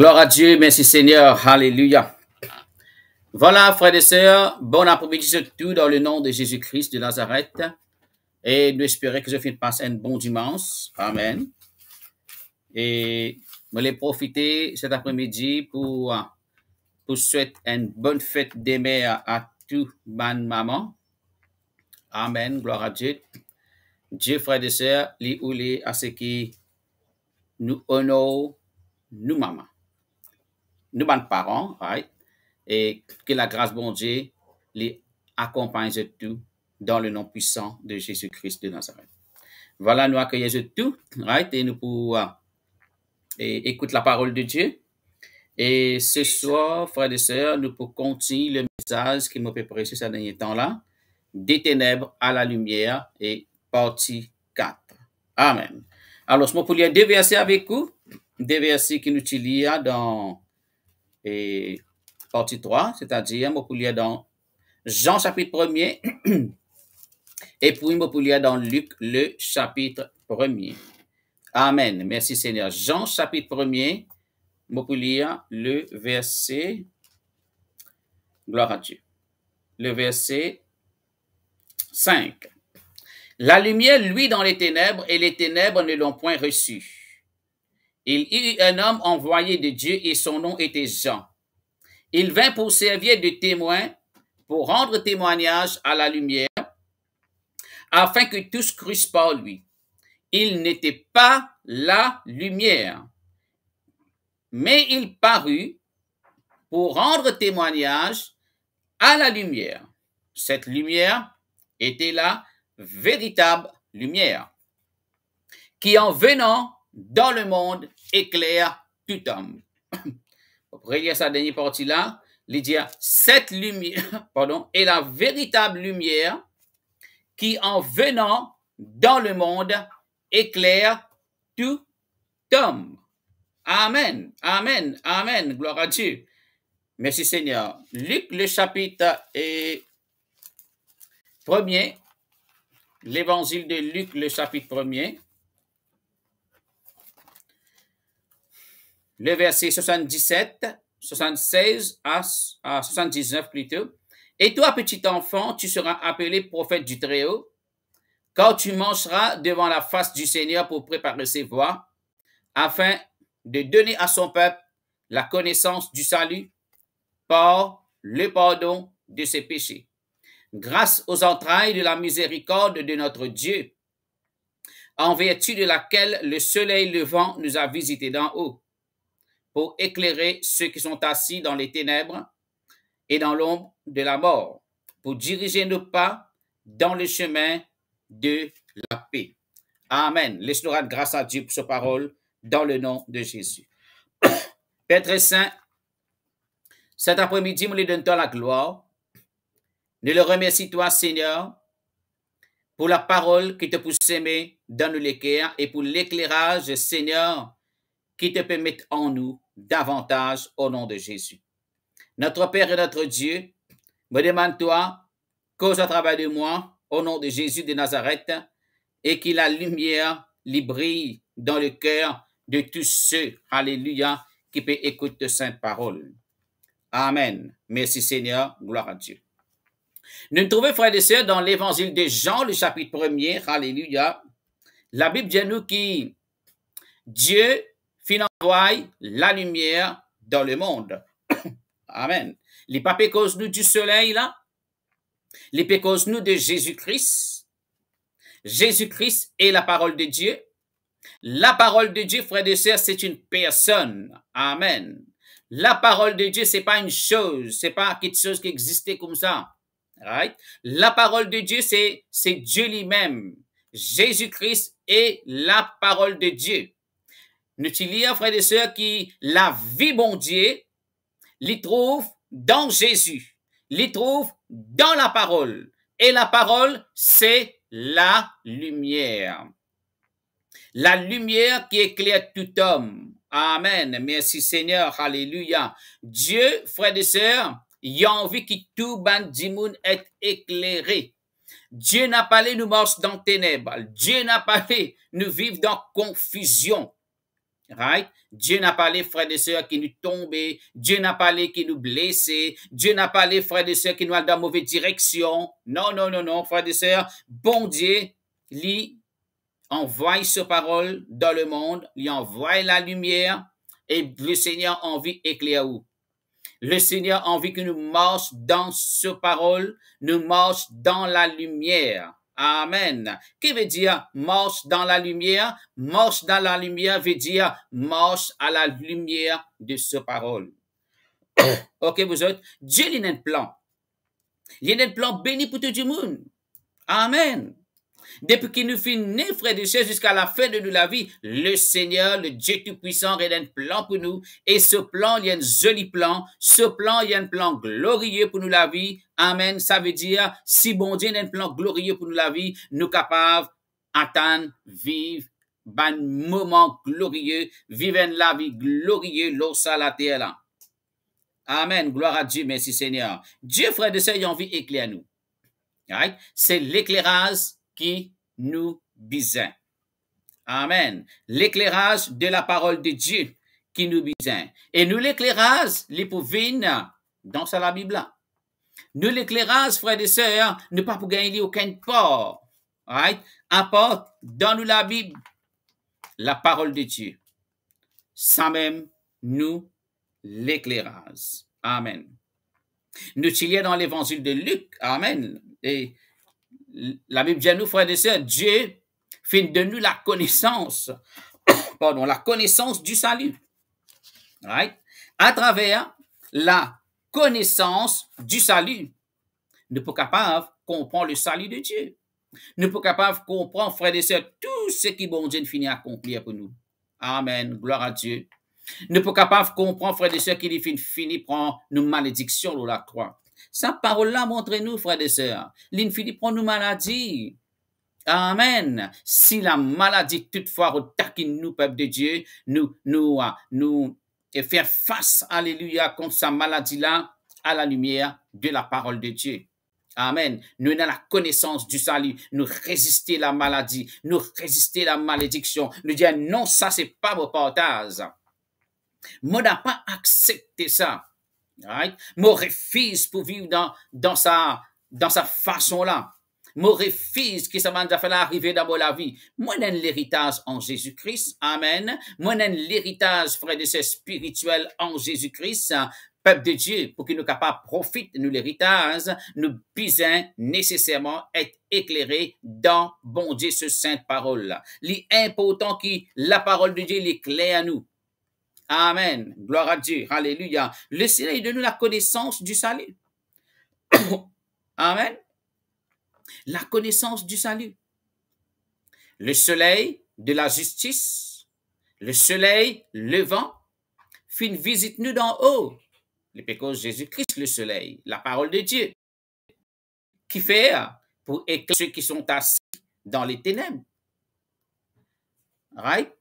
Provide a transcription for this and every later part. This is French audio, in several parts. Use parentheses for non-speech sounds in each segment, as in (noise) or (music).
Gloire à Dieu, merci Seigneur, Alléluia. Voilà, frères et sœurs, bon après-midi surtout dans le nom de Jésus-Christ de Nazareth. Et nous espérons que vous passer un bon dimanche. Amen. Et je vais profiter cet après-midi pour, vous souhaiter une bonne fête des mères à tout ma maman. Amen. Gloire à Dieu. Dieu, frères et sœurs, les ou les à ce qui nous honore, nous maman nous bons parents, right? et que la grâce bon Dieu les accompagne de tout dans le nom puissant de Jésus-Christ de Nazareth. Voilà, nous accueillons de tout, right? et nous pouvons eh, écouter la parole de Dieu. Et ce soir, frères et sœurs, nous pouvons continuer le message qui m'a préparé ce dernier temps-là, des ténèbres à la lumière et partie 4. Amen. Alors, je vais lire deux versets avec vous, des versets qui nous utilisent dans et partie 3, c'est-à-dire vais pour lire dans Jean chapitre 1er (clears throat) et puis vais pour lire dans Luc le chapitre 1er. Amen. Merci Seigneur. Jean chapitre 1er, vais pour lire le verset Gloire à Dieu. Le verset 5. La lumière, lui, dans les ténèbres, et les ténèbres ne l'ont point reçu. Il y eut un homme envoyé de Dieu et son nom était Jean. Il vint pour servir de témoin, pour rendre témoignage à la lumière, afin que tous crussent par lui. Il n'était pas la lumière, mais il parut pour rendre témoignage à la lumière. Cette lumière était la véritable lumière, qui en venant dans le monde éclaire tout homme. (coughs) Vous sa dernière partie là. Il dit cette lumière, (coughs) pardon, est la véritable lumière qui, en venant dans le monde, éclaire tout homme. Amen, amen, amen, gloire à Dieu. Merci Seigneur. Luc, le chapitre et premier, l'évangile de Luc, le chapitre premier. le verset 77, 76 à, 79 plutôt. Et toi, petit enfant, tu seras appelé prophète du Très-Haut, quand tu marcheras devant la face du Seigneur pour préparer ses voies, afin de donner à son peuple la connaissance du salut par le pardon de ses péchés. Grâce aux entrailles de la miséricorde de notre Dieu, en vertu de laquelle le soleil levant nous a visités d'en haut, pour éclairer ceux qui sont assis dans les ténèbres et dans l'ombre de la mort, pour diriger nos pas dans le chemin de la paix. Amen. Laisse-nous rendre grâce à Dieu pour sa parole dans le nom de Jésus. (coughs) Père très saint, cet après-midi, nous lui donnons la gloire. Nous le remercions, toi, Seigneur, pour la parole qui te pousse aimer dans nos cœur et pour l'éclairage, Seigneur, qui te permette en nous davantage au nom de Jésus. Notre Père et notre Dieu, me demande-toi, cause à travers de moi, au nom de Jésus de Nazareth, et que la lumière lui brille dans le cœur de tous ceux, alléluia, qui peuvent écouter sainte parole. Amen. Merci Seigneur, gloire à Dieu. Nous nous trouvons, frères et sœurs, dans l'évangile de Jean, le chapitre 1er, alléluia. La Bible dit à nous que Dieu la lumière dans le monde. (coughs) Amen. Les papés cause nous du soleil, là. Les cause nous de Jésus-Christ. Jésus-Christ est la parole de Dieu. La parole de Dieu, frère et sœurs, c'est une personne. Amen. La parole de Dieu, c'est pas une chose, c'est pas quelque chose qui existait comme ça. Right? La parole de Dieu, c'est Dieu lui-même. Jésus-Christ est la parole de Dieu. Nous frère frères et sœurs, qui la vie, bon Dieu, l'y trouve dans Jésus, L'y trouve dans la parole. et la parole, c'est la lumière. La lumière qui éclaire tout homme. Amen. Merci Seigneur. Alléluia. Dieu, frères et sœurs, il a envie que tout monde est éclairé. Dieu n'a pas les nous morts dans ténèbres. Dieu n'a pas les nous vivre dans confusion. Right? Dieu n'a pas les frères et sœurs qui nous tombent. Dieu n'a pas les qui nous blessaient, Dieu n'a pas les frères et sœurs qui nous allaient dans la mauvaise direction. Non, non, non, non, frères et sœurs. Bon Dieu, lui, envoie ce parole dans le monde. lui envoie la lumière. Et le Seigneur envie éclairer où? Le Seigneur envie que nous marchons dans ce parole. Nous marchons dans la lumière. Amen. Qui veut dire marche dans la lumière? Marche dans la lumière veut dire marche à la lumière de sa parole. (coughs) ok, vous autres? Dieu, il un plan. Il y un plan béni pour tout le monde. Amen. Depuis qu'il nous fit Frère de jusqu'à la fin de nous la vie, le Seigneur, le Dieu Tout-Puissant, un plan pour nous. Et ce plan, il y a un joli plan. Ce plan, il y a un plan glorieux pour nous la vie. Amen. Ça veut dire, si bon Dieu a un plan glorieux pour nous la vie, nous capables atteindre, vivre, un moment glorieux, vivre la vie glorieuse, l'eau la terre là. Amen. Gloire à Dieu. Merci Seigneur. Dieu, frère de Seigneur, il a envie d'éclairer nous. C'est l'éclairage qui nous bise. Amen. L'éclairage de la parole de Dieu qui nous bise. Et nous l'éclairage, les dans la Bible. Nous l'éclairage, frères et sœurs, ne pas pour gagner aucun port. Right? Apporte dans nous la Bible, la parole de Dieu. Ça même, nous l'éclairage. Amen. Nous tirions dans l'évangile de Luc. Amen. Et la Bible dit à nous, frères et sœurs, Dieu fait de nous la connaissance, (coughs) pardon, la connaissance du salut. Right? À travers la connaissance du salut, nous peut capables comprendre le salut de Dieu. Nous sommes capables de comprendre, frères et sœurs, tout ce qui bon Dieu finit à accomplir pour nous. Amen. Gloire à Dieu. Nous sommes capables de comprendre, frères et sœurs, qu'il finit fini prend nos malédictions de la croix. Sa parole-là, montrez-nous, frères et sœurs. L'infini prend nous maladie. Amen. Si la maladie toutefois taquine nous, peuple de Dieu, nous, nous, euh, nous, et faire face, alléluia, contre sa maladie-là, à la lumière de la parole de Dieu. Amen. Nous avons la connaissance du salut. Nous résister la maladie. Nous résister la malédiction. Nous dire non, ça, c'est pas vos partage. Moi, n'a pas accepté ça. Right? fils pour vivre dans, dans sa, dans sa façon-là. M'aurait-fils qui ça m'a fait arriver dans la vie. Moi, j'ai l'héritage en Jésus-Christ. Amen. Moi, j'ai l'héritage, frère de ses spirituel en Jésus-Christ peuple de Dieu, pour qu'il nous capable profite de l'héritage, nous puissions nécessairement être éclairés dans bon Dieu, ce sainte parole-là. L'important qui, la parole de Dieu, l'éclaire à nous. Amen. Gloire à Dieu. Alléluia. Le soleil donne-nous la connaissance du salut. (coughs) Amen. La connaissance du salut. Le soleil de la justice, le soleil levant, Fin, une visite nous d'en haut. Les pécos Jésus-Christ, le soleil, la parole de Dieu, qui fait pour éclairer ceux qui sont assis dans les ténèbres. Right?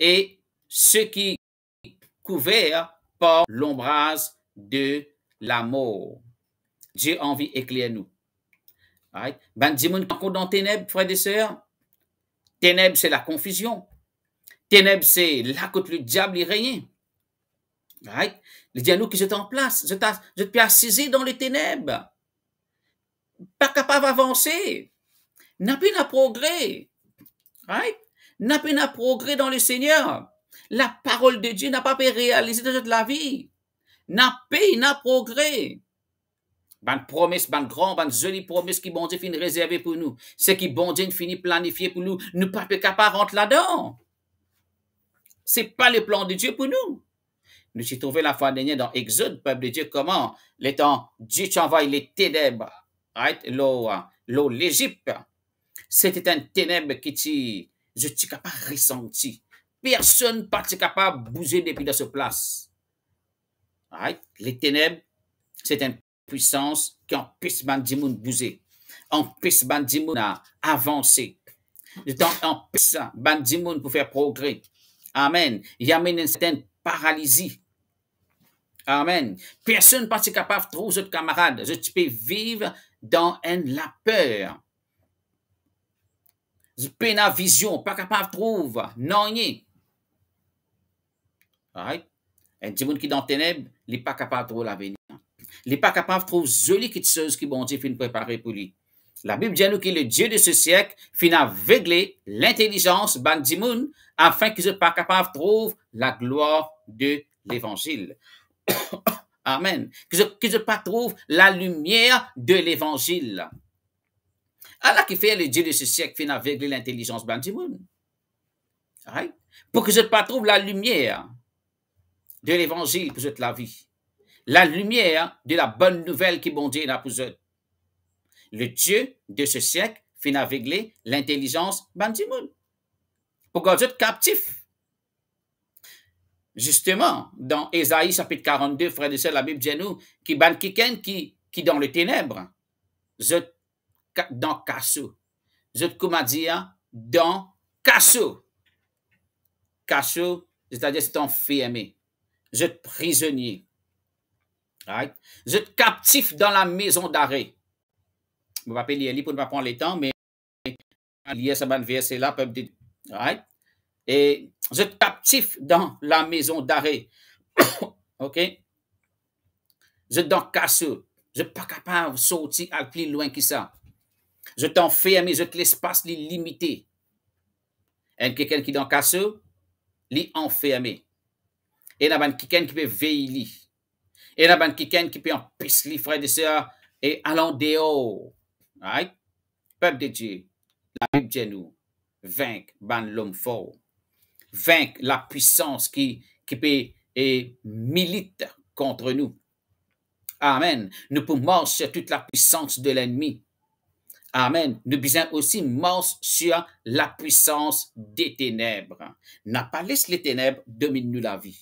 Et ceux qui couvert par l'ombrage de la mort. Dieu envie d'éclairer nous. Ben, dis-moi, dans ténèbres, frères et sœurs, ténèbres, c'est la confusion. Ténèbres, c'est là que le diable est rien. Right? Le diable qui est en place, je suis assis dans les ténèbres. Pas capable d'avancer. N'a plus de progrès. Right? N'a plus de progrès dans le Seigneur. La parole de Dieu n'a pas pu réaliser dans la vie. N'a payé, n'a progrès. Ban promesse, ban grand, ban jolie promesse qui bon Dieu finit réservé pour nous. Ce qui bon Dieu finit planifié pour nous, nous pas rentrer là-dedans. C'est pas le plan de Dieu pour nous. Nous avons trouvé la fois dernière dans Exode, peuple de Dieu, comment les temps, Dieu t'envoie les ténèbres, right? l'Égypte. C'était un ténèbre qui tu, je pas ressenti. Personne pas capable de bouger depuis dans ce place. Les ténèbres, c'est une puissance qui empêche Bandimoun bouger, empêche Bandimoun à avancer, empêche Bandimoun pour faire progrès. Amen. Il y amène une certaine paralysie. Amen. Personne pas capable de trouver autres camarades. Je peux vivre dans un, la peur. Je peux une vision, pas capable de trouver. Non, rien. Un qui est dans ténèbres, il n'est pas capable de trouver l'avenir. Il n'est pas capable de trouver qui qui bon Dieu fin préparer pour lui. La Bible dit nous que le Dieu de ce siècle fin aveugler l'intelligence monde afin qu'il ne pas capable de trouver la gloire de l'évangile. (coughs) Amen. je ne pas trouver la lumière de l'évangile. Alors qui fait le Dieu de ce siècle fin aveugler l'intelligence monde. Right? Pour que ne pas trouve la lumière de l'évangile pour la vie. La lumière de la bonne nouvelle qui bondit dans pour eux. Le Dieu de ce siècle fait aveugler l'intelligence Pourquoi Pour êtes captif. Justement, dans Ésaïe chapitre 42, frère de sœur, la Bible dit à nous, qui ban kiken qui, qui dans les ténèbres, je dans kassou. Zot dire dans kassou. Kassou, c'est-à-dire c'est un je suis prisonnier. Right? Je captif dans la maison d'arrêt. Je ne vais pas lire pour ne pas prendre le temps, mais lire ce verset là, peuple de right? Et je captif dans la maison d'arrêt. (coughs) OK? Je êtes dans Je ne suis pas capable de sortir à plus loin que ça. Je suis enfermé, vous êtes l'espace limité. Et quelqu'un qui est dans il est enfermé. Et la ban qui qui peut veiller. Et la nan ban qui peut pe les frères et sœurs Et allons dehors. Right? de Dieu, La Bible dit à nous, ban l'homme fort, la puissance qui peut militer et milite contre nous. Amen. Nous pouvons marcher sur toute la puissance de l'ennemi. Amen. Nous pouvons aussi marcher sur la puissance des ténèbres. N'a pas laissé les ténèbres dominer nous la vie.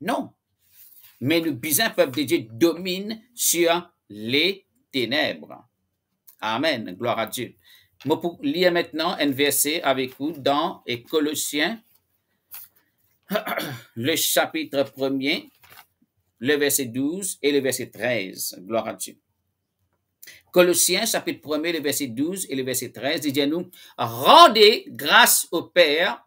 Non. Mais le bizarre peuple de Dieu domine sur les ténèbres. Amen. Gloire à Dieu. Je vais lire maintenant un verset avec vous dans Colossiens, (clears throat) le chapitre 1er, le verset 12 et le verset 13. Gloire à Dieu. Colossiens, chapitre 1er, le verset 12 et le verset 13, il dit à nous, rendez grâce au Père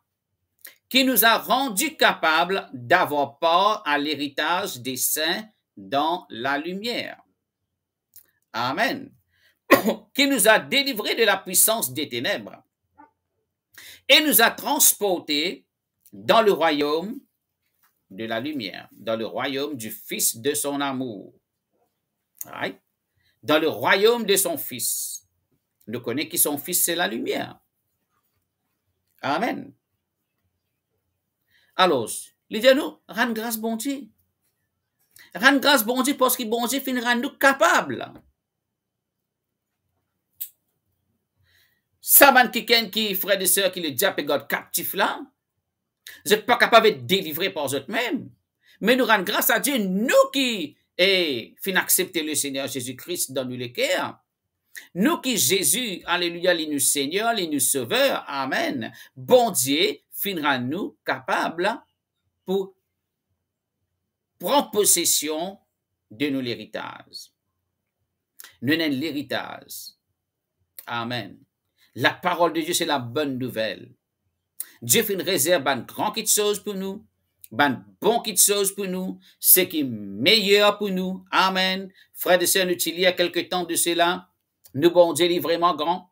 qui nous a rendus capables d'avoir part à l'héritage des saints dans la lumière. Amen. (coughs) qui nous a délivrés de la puissance des ténèbres et nous a transportés dans le royaume de la lumière, dans le royaume du Fils de son amour. Dans le royaume de son Fils. Nous connaissons qui son Fils, c'est la lumière. Amen. Alors, les nous, rends grâce bon Dieu. Rends grâce bon Dieu parce que bon Dieu finira nous capable. Saman qui ken qui frère et sœur qui le diable captif là, vous n'êtes pas capable de délivrer par vous-même. Mais nous rendons grâce à Dieu, nous qui et fin le Seigneur Jésus-Christ dans nous les cœurs. Nous qui Jésus, Alléluia, Seigneurs, Seigneur, nous Sauveur, Amen. Bon Dieu, finira nous capable pour prendre possession de nous l'héritage. Nous n'avons l'héritage. Amen. La parole de Dieu, c'est la bonne nouvelle. Dieu fait une réserve, un grand petite chose pour nous, de bon petite chose pour nous, ce qui est meilleur pour nous. Amen. Frères et sœurs, nous il y a quelque temps de cela, nous, bon Dieu, est vraiment grand.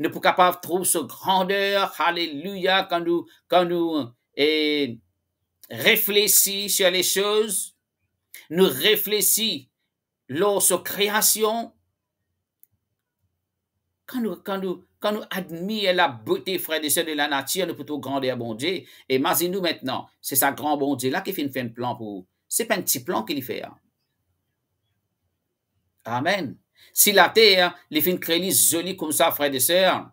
Nous pouvons pas trouver ce grandeur, alléluia, quand nous, quand nous euh, réfléchissons sur les choses, nous réfléchissons sur création. Quand nous, quand nous, quand nous admirons la beauté, frère et de la nature, nous pouvons grandeur, bon Dieu. Imaginez-nous maintenant, c'est sa grand bon Dieu là qui fait un plan pour vous. C'est pas un petit plan qu'il fait. Hein. Amen. Si la terre, les fins terre jolie comme ça, frères et sœurs,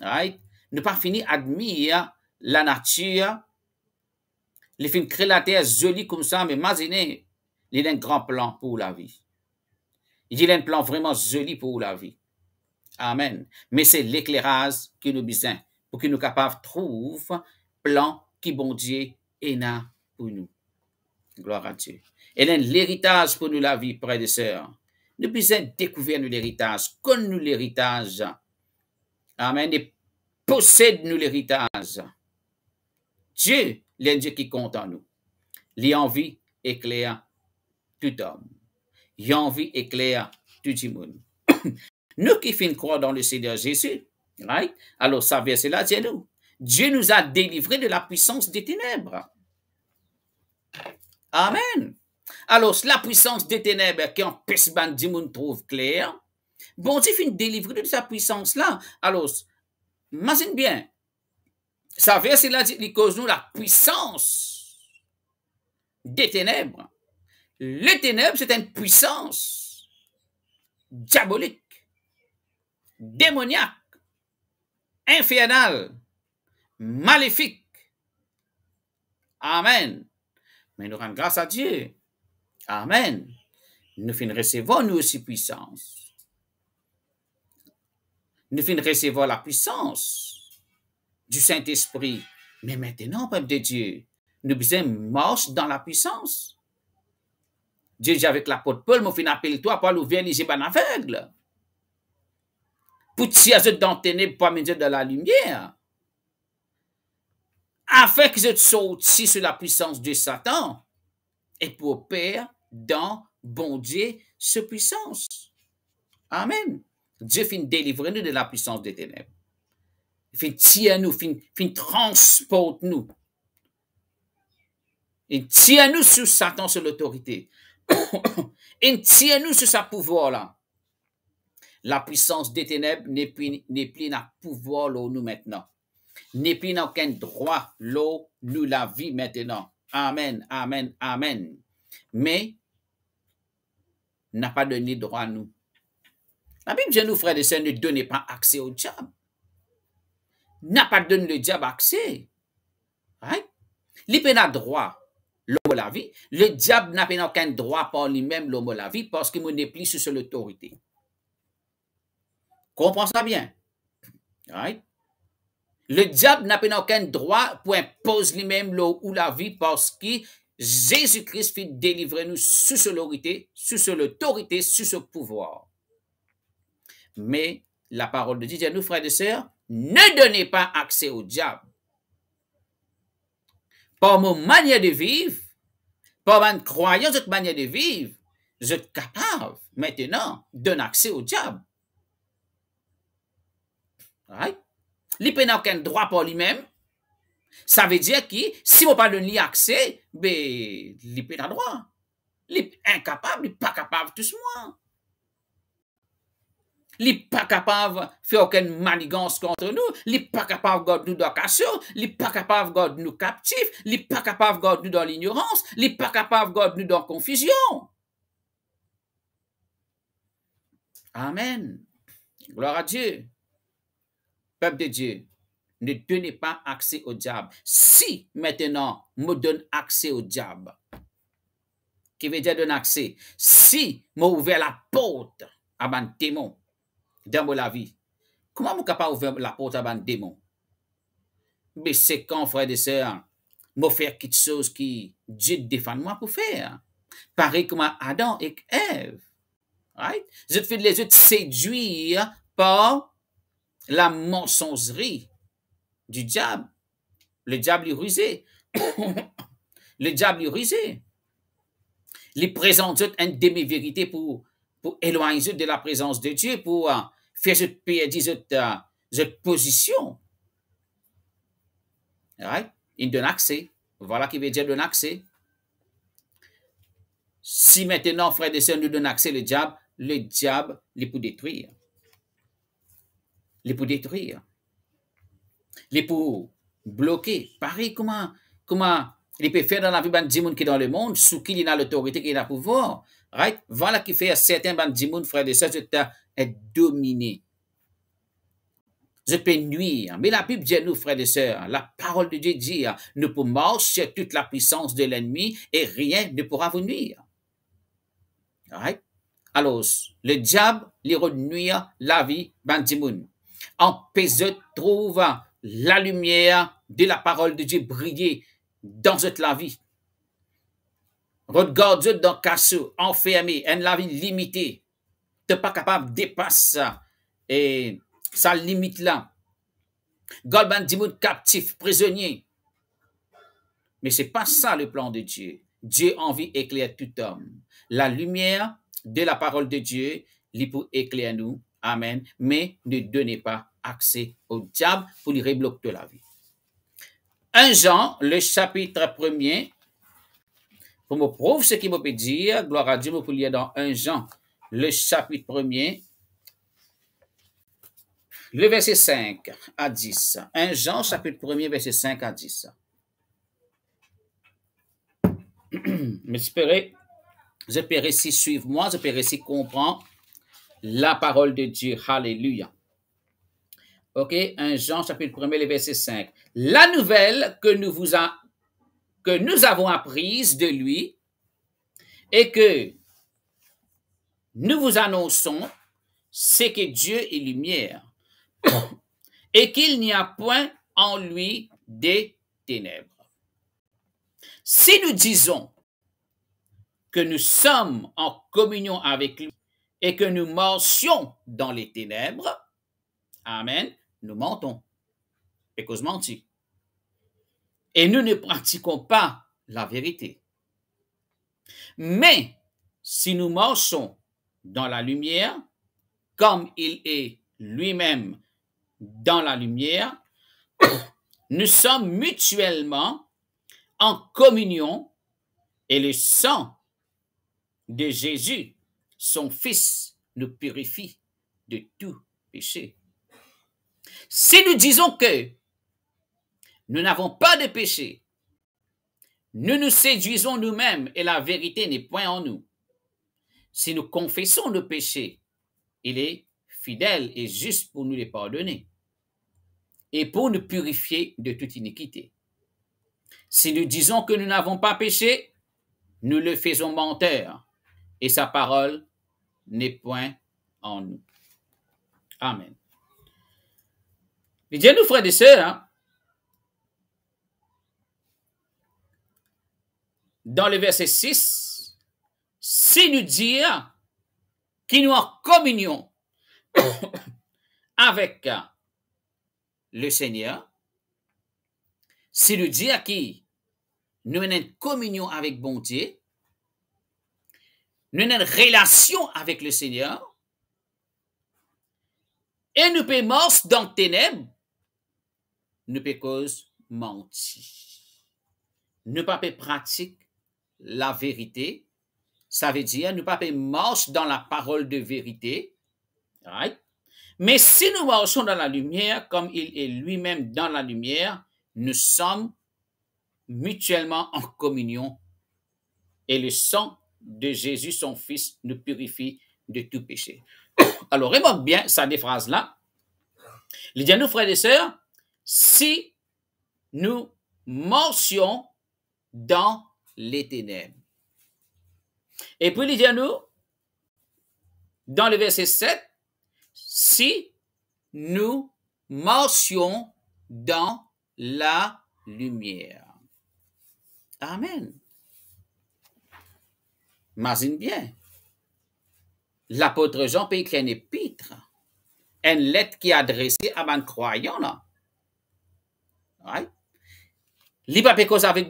ne pas finir admirer la nature, les fins créent la terre jolie comme ça, mais imaginez, il a un grand plan pour la vie. Il y a un plan vraiment joli pour la vie. Amen. Mais c'est l'éclairage qui nous besoin pour que nous capables trouver plan qui bon Dieu est pour nous. Gloire à Dieu. Et l'héritage pour nous la vie, frères et sœurs. Nous besoin découvrir nous l'héritage, connaître nous l'héritage. Amen. Et possède nous l'héritage. Dieu, le Dieu qui compte en nous. L'envie éclaire tout homme. L'envie éclaire tout le monde. (coughs) nous qui finissons croire dans le Seigneur Jésus, alors ça verset là, c'est nous. Dieu nous a délivrés de la puissance des ténèbres. Amen. Alors, la puissance des ténèbres qui empêche bandi moun trouve clair, bon Dieu fin délivré de sa puissance là. Alors, imagine bien, ça veut dire dit, il cause nous la puissance des ténèbres. Les ténèbres, c'est une puissance diabolique, démoniaque, infernale, maléfique. Amen. Mais nous rendons grâce à Dieu Amen. Nous fin recevoir nous aussi puissance. Nous fin recevoir la puissance du Saint-Esprit. Mais maintenant, peuple de Dieu, nous faisons marche dans la puissance. Dieu dit avec l'apôtre Paul, mon fin appelle toi, Paul ou les pas aveugle. Pour tirer dans ténèbres, pas dans la lumière. Afin que je si sur la puissance de Satan et pour père dans bon Dieu, ce puissance. Amen. Dieu fin délivrer nous de la puissance des ténèbres. Fin tire nous, fin, fin transporte nous. Il tient nous sur Satan, sur l'autorité. (coughs) Il tient nous sur sa pouvoir là. La puissance des ténèbres n'est plus, n'est plus pouvoir là nous maintenant. N'est plus dans aucun droit là nous la vie maintenant. Amen, amen, amen mais n'a pas donné droit à nous. La Bible dit, nous, frères et sœurs, ne donnez pas accès au diable. N'a pas donné le diable accès. Right? pas n'a droit, l'homme la vie. Le diable n'a pas aucun droit par lui-même, l'homme la vie, parce qu'il n'est plus sur l'autorité. Comprends ça bien. Le diable n'a pas aucun droit pour imposer lui-même l'eau ou la vie parce qu'il Jésus-Christ fit délivrer nous sous son autorité, sous son ce pouvoir. Mais la parole de Dieu dit à nous, frères et sœurs, ne donnez pas accès au diable. Par mon manière de vivre, par ma croyance, cette manière de vivre, je suis capable maintenant de accès au diable. Right? n'a aucun droit pour lui-même ça veut dire que si vous pas donné accès, ben, il pas droit. Il est incapable, il pas capable tout ce Il n'est pas capable de faire aucune manigance contre nous. Il n'est pas capable de nous dans Il n'est pas capable de nous captifs. Il n'est pas capable de nous dans l'ignorance. Il n'est pas capable de nous dans la confusion. Amen. Gloire à Dieu. Peuple de Dieu. Ne donnez pas accès au diable. Si maintenant me donne accès au diable, qui veut dire donner accès, si m'a ouvert la porte à un démon dans la vie, comment je capable ouvrir la porte à un démon? Mais c'est quand, frère et sœurs, je faire quelque chose qui Dieu défend moi pour faire. Pareil comme Adam et Ève. Right? Je fais les autres séduire par la mensongerie du diable. Le diable est rusé. le diable est rusé. Il présente une demi-vérité pour, pour éloigner de la présence de Dieu, pour euh, faire cette perdre euh, euh, cette, position. Il donne accès. Voilà qui veut dire donne accès. Si maintenant, Frère et sœurs, nous donne accès le diable, le diable, il est pour détruire. Il est pour détruire. Les pour bloquer. pareil comment comment il faire dans dans la vie ban di qui est dans le monde, sous qui il a l'autorité, qui a pouvoir, Right? Voilà qui fait à ban Djimoun, frères et de être dominé. Je peux nuire. Mais la Bible dit nous, frères et sœurs, la parole de Dieu dit, nous pouvons marcher toute la puissance de l'ennemi et rien ne pourra vous nuire. Right? Alors, le diable, il nuire la vie, Bandimoun. En je trouve la lumière de la parole de Dieu briller dans cette la vie. Regardez dans enfermé, une la vie limitée. Tu n'es pas capable de dépasser ça. Et sa limite là. Golban Dimoud captif, prisonnier. Mais c'est pas ça le plan de Dieu. Dieu envie éclaire tout homme. La lumière de la parole de Dieu, l'est pour éclairer nous. Amen. Mais ne donnez pas accès au diable pour lui rebloquer de la vie. 1 Jean, le chapitre 1 pour me prouver ce qu'il m'a dire, gloire à Dieu, vous pouvez lire dans 1 Jean, le chapitre 1 le verset 5 à 10. 1 Jean, chapitre 1 verset 5 à 10. J'espérais, j'espérais si suivre moi, j'espérais si comprendre la parole de Dieu. Alléluia. OK 1 Jean chapitre 1 verset 5. La nouvelle que nous vous a, que nous avons apprise de lui et que nous vous annonçons, c'est que Dieu est lumière (coughs) et qu'il n'y a point en lui des ténèbres. Si nous disons que nous sommes en communion avec lui et que nous marchions dans les ténèbres, Amen, nous mentons et cause Et nous ne pratiquons pas la vérité. Mais si nous marchons dans la lumière, comme il est lui-même dans la lumière, (coughs) nous sommes mutuellement en communion et le sang de Jésus, son Fils, nous purifie de tout péché. Si nous disons que nous n'avons pas de péché, nous nous séduisons nous-mêmes et la vérité n'est point en nous. Si nous confessons nos péchés, il est fidèle et juste pour nous les pardonner et pour nous purifier de toute iniquité. Si nous disons que nous n'avons pas péché, nous le faisons menteur et sa parole n'est point en nous. Amen. Mais Dieu nous frères et sœurs, hein. dans le verset 6, si nous dire qu'il nous en communion (coughs) avec le Seigneur, si nous dire qu'il nous en communion avec bon Dieu, nous avons une relation avec le Seigneur, et nous payons dans ténèbres, nous peut cause ne pas pratiquer la vérité. Ça veut dire nous pas marcher dans la parole de vérité. Mais si nous marchons dans la lumière, comme il est lui-même dans la lumière, nous sommes mutuellement en communion. Et le sang de Jésus, son Fils, nous purifie de tout péché. (coughs) Alors, remarque bien ça, des phrases-là. Les nous, frères et sœurs, si nous marchions dans les ténèbres. Et puis, il dit à nous, dans le verset 7, si nous marchions dans la lumière. Amen. Imagine bien. L'apôtre Jean peut écrire une épître, une lettre qui est adressée à un croyant. Là. Right? Li pa avec avik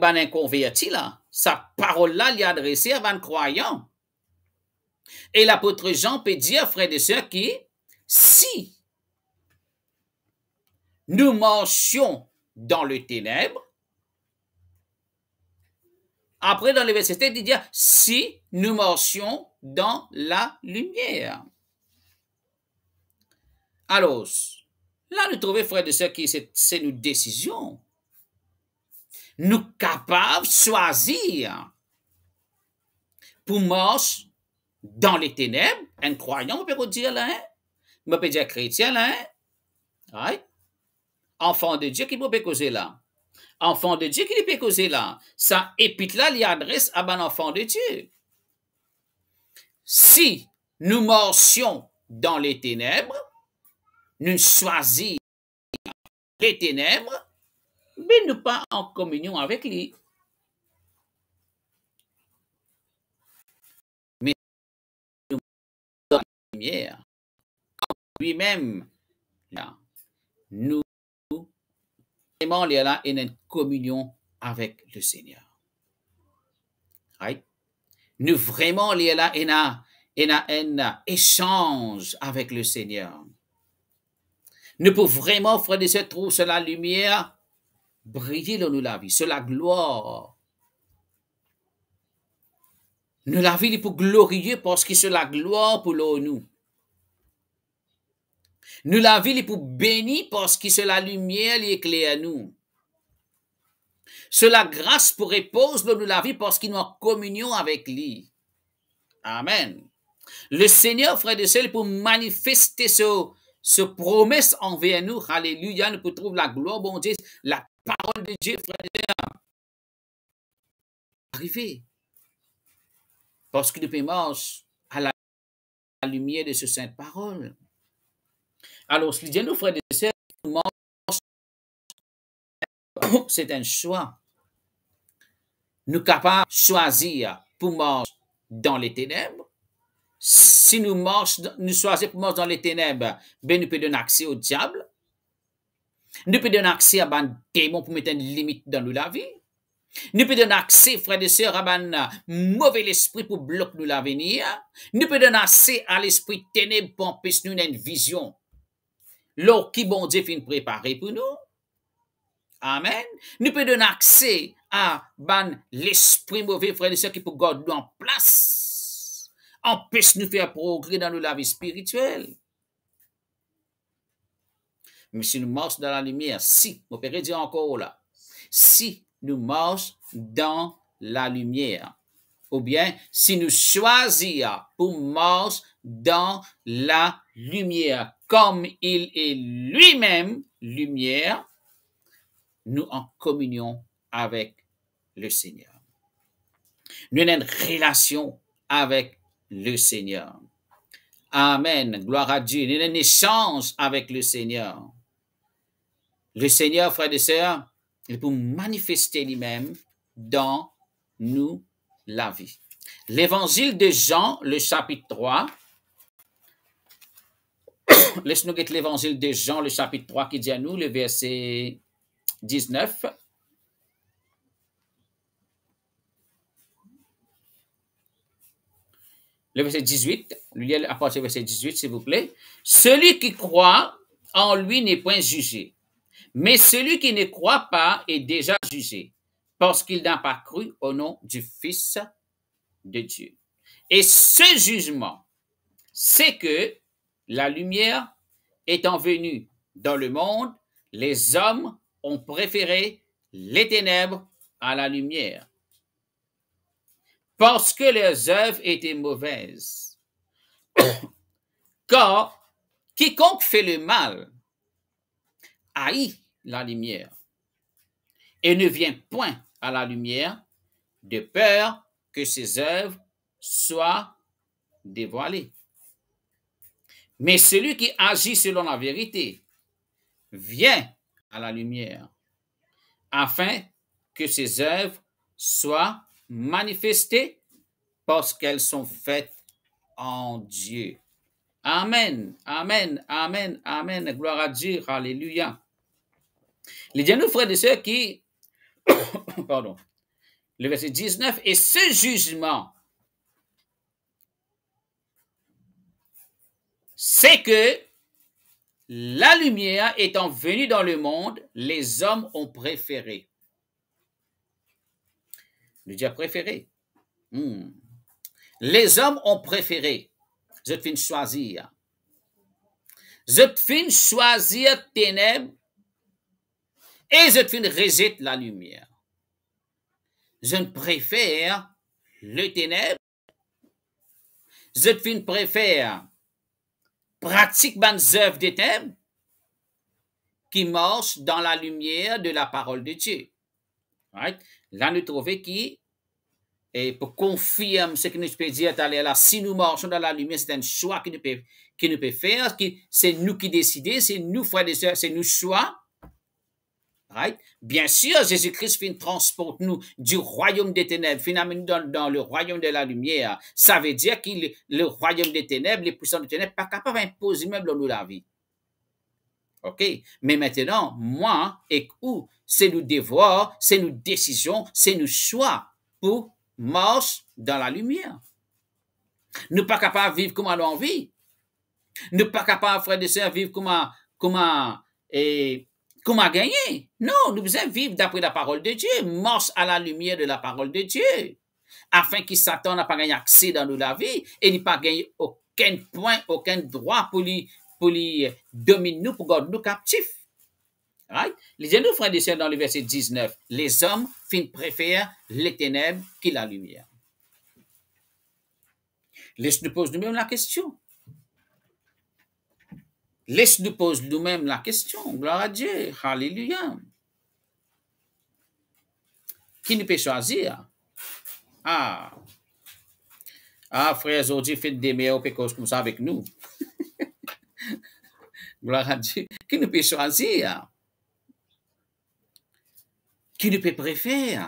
la. Sa parole la li adrese avan croyant et l'apôtre Jean peut dire, frère et de sè si nous marchions dans le ténèbre, après dans le versete di dire si nous marchions dans la lumière. Alors, Là, nous trouvons, frères et sœurs, que c'est une décision. Nous capables de choisir pour marcher dans les ténèbres, un croyant, on peut dire là, hein? on peut dire chrétien là, hein? Enfant de Dieu qui peut causer là. Enfant de Dieu qui peut causer là. Ça épître là, il adresse à un enfant de Dieu. Si nous marchions dans les ténèbres, nous choisir les ténèbres, mais ne pas en communion avec lui. Mais nous la lumière, lui-même, nous vraiment les là une communion avec le Seigneur. Right? Nous vraiment les là échange avec le Seigneur. Nous pouvons vraiment, faire de cette trou la lumière, briller dans nous la vie, sur la gloire. Nous la vie pour glorieux parce que c'est la gloire pour nous. Nous la vie pour bénir parce que c'est la lumière qui éclaire nous. C'est la grâce pour repose dans nous la vie parce qu'il nous en communion avec lui. Amen. Le Seigneur, frère de celle pour manifester ce ce promesse envers nous. Alléluia, nous pouvons la gloire, bon Dieu, la parole de Dieu, frère. Arriver. Parce que nous pouvons à la, lumière de ce sainte parole. Alors, ce que nous, frères et sœurs, c'est un choix. Nous sommes capables de choisir pour manger dans les ténèbres si nou mors, nou soase pou mors dan le teneb, ben nou pe den akse ou diable. Nou pe den akse a ban demon pou meten limit dan nou la vi. Nou pe den akse, frè de sè, a ban mouve l'esprit pou blok nou la veni. Nou pe den akse a l'esprit teneb pou empes nou nen vizyon. Lò ki bon di fin prepari pou nou. Amen. Nou pe den akse a ban l'esprit mouve l'esprit frè de sè ki pou gòd nou an plas. empêche nous faire progresser dans le la vie spirituelle. Mais si nous marchons dans la lumière, si, mon père dit encore là, si nous marchons dans la lumière, ou bien si nous choisissons pour marcher dans la lumière, comme il est lui-même lumière, nous en communion avec le Seigneur. Nous avons une relation avec le Seigneur. Amen. Gloire à Dieu. Il y a un échange avec le Seigneur. Le Seigneur, frère et sœurs, il peut manifester lui-même dans nous la vie. L'évangile de Jean, le chapitre 3. (coughs) Laisse-nous guetter l'évangile de Jean, le chapitre 3, qui dit à nous, le verset 19. le verset 18, lui à partir verset 18, s'il vous plaît. Celui qui croit en lui n'est point jugé, mais celui qui ne croit pas est déjà jugé, parce qu'il n'a pas cru au nom du Fils de Dieu. Et ce jugement, c'est que la lumière étant venue dans le monde, les hommes ont préféré les ténèbres à la lumière parce que leurs œuvres étaient mauvaises. (coughs) Car quiconque fait le mal haït la lumière et ne vient point à la lumière de peur que ses œuvres soient dévoilées. Mais celui qui agit selon la vérité vient à la lumière afin que ses œuvres soient manifestées parce qu'elles sont faites en Dieu. Amen, amen, amen, amen. Gloire à Dieu, alléluia. Les nous frères et sœurs qui, (coughs) pardon, le verset 19, et ce jugement, c'est que la lumière étant venue dans le monde, les hommes ont préféré le dieu préféré. Hmm. Les hommes ont préféré. Je je fin choisir. Je te fin choisir ténèbres et je te fin rejeter la lumière. Je préfère le ténèbres. Je fin préfère pratique les œuvres des ténèbres qui marche dans la lumière de la parole de Dieu. Là, nous trouvons qui, et pour confirmer ce que nous pouvons dire, là, si nous marchons dans la lumière, c'est un choix qu'il nous peut nous peut faire, c'est nous qui décidons, c'est nous, frères et sœurs, c'est nous choix. Right? Bien sûr, Jésus-Christ transporte nous du royaume des ténèbres, finalement dans, dans le royaume de la lumière. Ça veut dire que le, royaume des ténèbres, les puissants des ténèbres, pas capable d'imposer même dans nous la vie. OK? Mais maintenant, moi et où, c'est nos devoirs, c'est nos décisions, c'est nos choix pour marcher dans la lumière. Nous pas capables de vivre comme on envie. Nous pas capables, frères et sœurs, vivre comme on comme gagné. et, comme gagner. Non, nous devons vivre d'après la parole de Dieu. marcher à la lumière de la parole de Dieu. Afin que Satan n'ait pas gagné accès dans nous la vie et n'y pas gagné aucun point, aucun droit pour lui lui eh, dominer nous pour garder nous captifs. Right? Les nous frères et sœurs dans le verset 19, les hommes fin préfèrent les ténèbres que la lumière. Laisse-nous poser nous-mêmes la question. Laisse-nous poser nous-mêmes la question. Gloire à Dieu. Alléluia. Qui nous peut choisir? Ah. Ah, frères, aujourd'hui, faites des meilleurs pécos comme ça avec nous gloire à Dieu, qui nous peut choisir, qui nous peut préférer.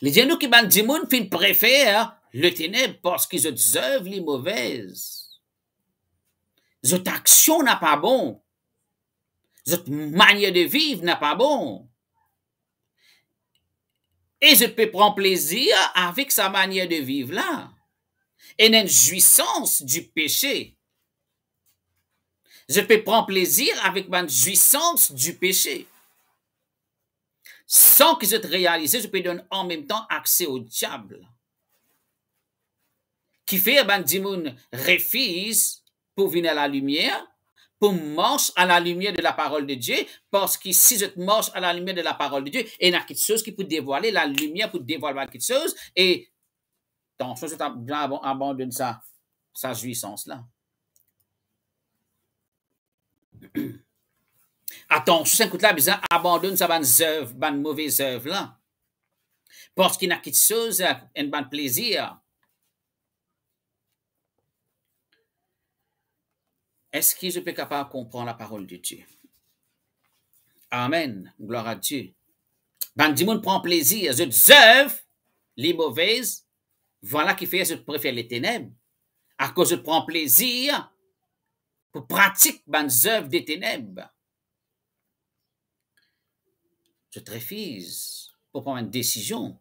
Les gens qui ont du monde préfèrent le ténèbre parce qu'ils observent les mauvaises. Cette action n'a pas bon. Cette manière de vivre n'a pas bon. Et je peux prendre plaisir avec sa manière de vivre là. Et une jouissance du péché. Je peux prendre plaisir avec ma jouissance du péché. Sans que je te réalise, je peux donner en même temps accès au diable. Qui fait, ben, Dimoun refuse pour venir à la lumière, pour marcher à la lumière de la parole de Dieu, parce que si je marche à la lumière de la parole de Dieu, il y a quelque chose qui peut dévoiler, la lumière pour dévoiler quelque chose, et attention, je abandonne ça, sa jouissance-là. Aton, sous un kout la bizan, abandon sa ban bonne ban œuvre y Parce qu'il chose qu'une est en plaisir. plaisir. Est-ce que je peux capable de comprendre la parole de Dieu? Amen. Gloire à Dieu. Bandimoun prend plaisir. Je œuvres, les mauvaises, voilà qui fait je préfère les ténèbres. À cause je prends plaisir pour pratique les œuvres des ténèbres. Je te refuse pour prendre une décision.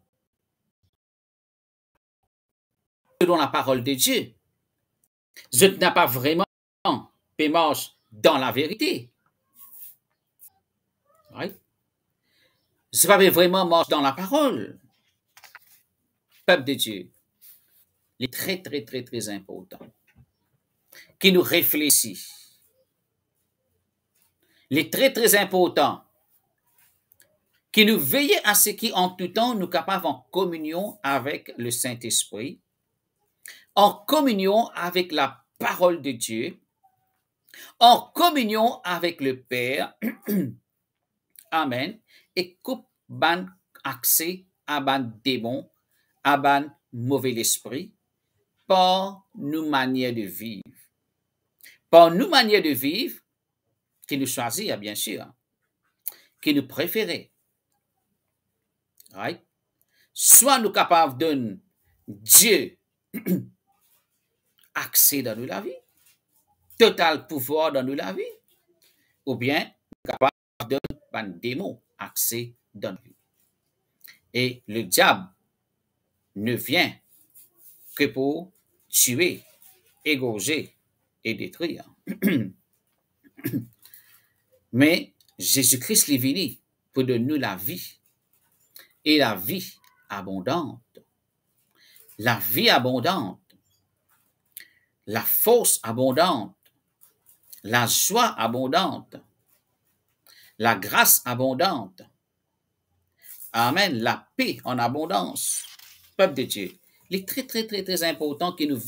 Selon la parole de Dieu, je n'ai pas vraiment marche dans la vérité. Oui. Je n'ai pas vraiment marcher dans la parole. Peuple de Dieu, il est très, très, très, très important qui nous réfléchit. Il est très, très important qui nous veille à ce qui, en tout temps, nous capables en communion avec le Saint-Esprit, en communion avec la parole de Dieu, en communion avec le Père. (clears throat) Amen. Et coupe ban accès à ban démon, à ban mauvais esprit, par nos manières de vivre par nos manières de vivre, qui nous choisit, bien sûr, qui nous préférer. Soit nous capables de Dieu (clears throat) accès dans nous la vie, total pouvoir dans nous la vie, ou bien nous capables de donner démon accès dans nous. Et le diable ne vient que pour tuer, égorger, détruire. (clears throat) Mais Jésus-Christ est venu pour donner la vie et la vie abondante. La vie abondante, la force abondante, la joie abondante, la grâce abondante. Amen. La paix en abondance. Peuple de Dieu. Il est très, très, très, très important qu'il nous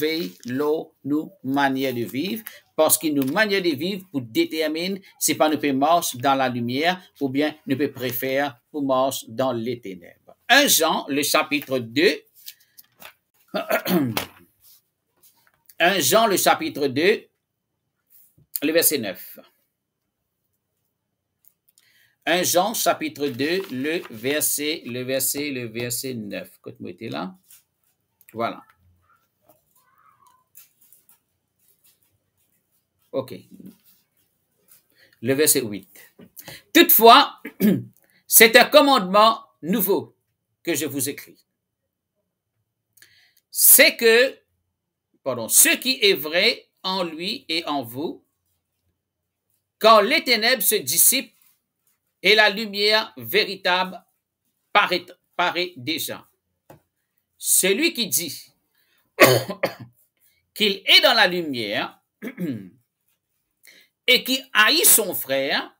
l'eau, nous manières de vivre, parce que nous manières de vivre pour déterminer si pas nous pouvons marcher dans la lumière ou bien nous pouvons préférer pour marcher dans les ténèbres. 1 Jean, le chapitre 2. 1 (clears throat) Jean, le chapitre 2, le verset 9. 1 Jean, chapitre 2, le verset, le verset, le verset 9. Quand vous là? Voilà. OK. Le verset 8. Toutefois, (clears throat) c'est un commandement nouveau que je vous écris. C'est que, pardon, ce qui est vrai en lui et en vous, quand les ténèbres se dissipent et la lumière véritable paraît, paraît déjà. Celui qui dit (coughs) qu'il est dans la lumière (coughs) et qui haït son frère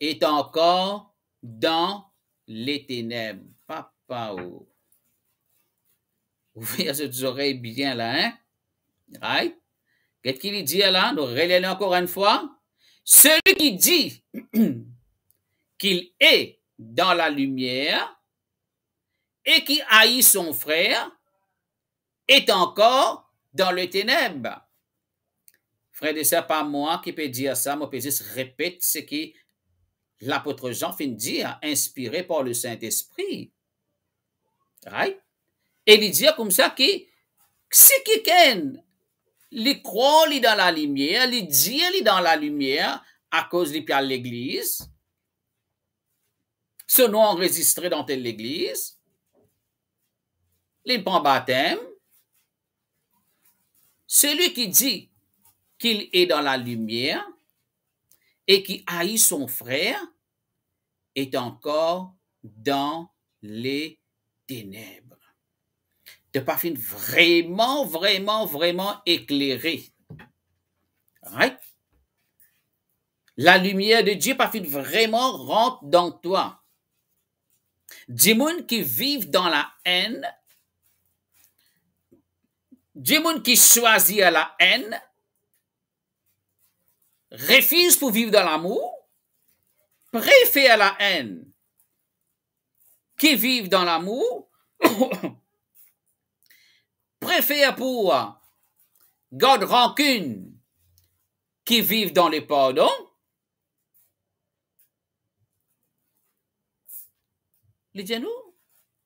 est encore dans les ténèbres. Papa, oh. Ouvrez vos oreilles bien là, hein? Right? Qu'est-ce qu'il dit là? Nous les encore une fois. Celui qui dit (coughs) qu'il est dans la lumière et qui haït son frère est encore dans le ténèbre. Frère de ça pas moi qui peux dire ça, moi peux juste ce que l'apôtre Jean finit de dire, inspiré par le Saint-Esprit. Right? Et il dit comme ça que si quelqu'un croit dans la lumière, il dit dans la lumière à cause de l'église, ce nom enregistré dans telle église, les baptême. Celui qui dit qu'il est dans la lumière et qui haït son frère est encore dans les ténèbres. De pas vraiment, vraiment, vraiment éclairé. La lumière de Dieu, parfume vraiment rentre dans toi. Des qui vivent dans la haine, des qui choisit la haine, refuse pour vivre dans l'amour, préfère la haine qui vivent dans l'amour, (coughs) préfère pour garde rancune qui vivent dans les pardons, Les nous,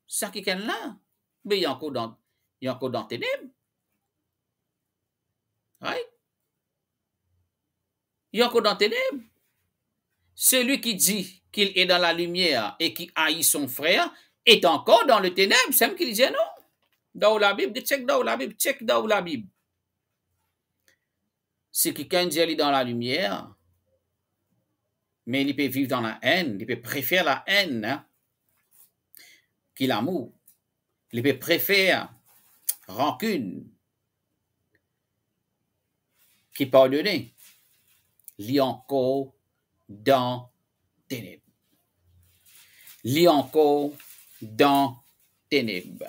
ça qui est là, mais il y a encore dans, y il est encore dans ténèbres. Celui qui dit qu'il est dans la lumière et qui haït son frère est encore dans le ténèbre. C'est même qu'il disait non. Dans la Bible, check dans la Bible, check dans la Bible. Si quelqu'un dit est dans la lumière, mais il peut vivre dans la haine, il peut préférer la haine hein, qu'il amour. Il peut préférer rancune qui pardonne, encore dans ténèbres. encore dans ténèbres.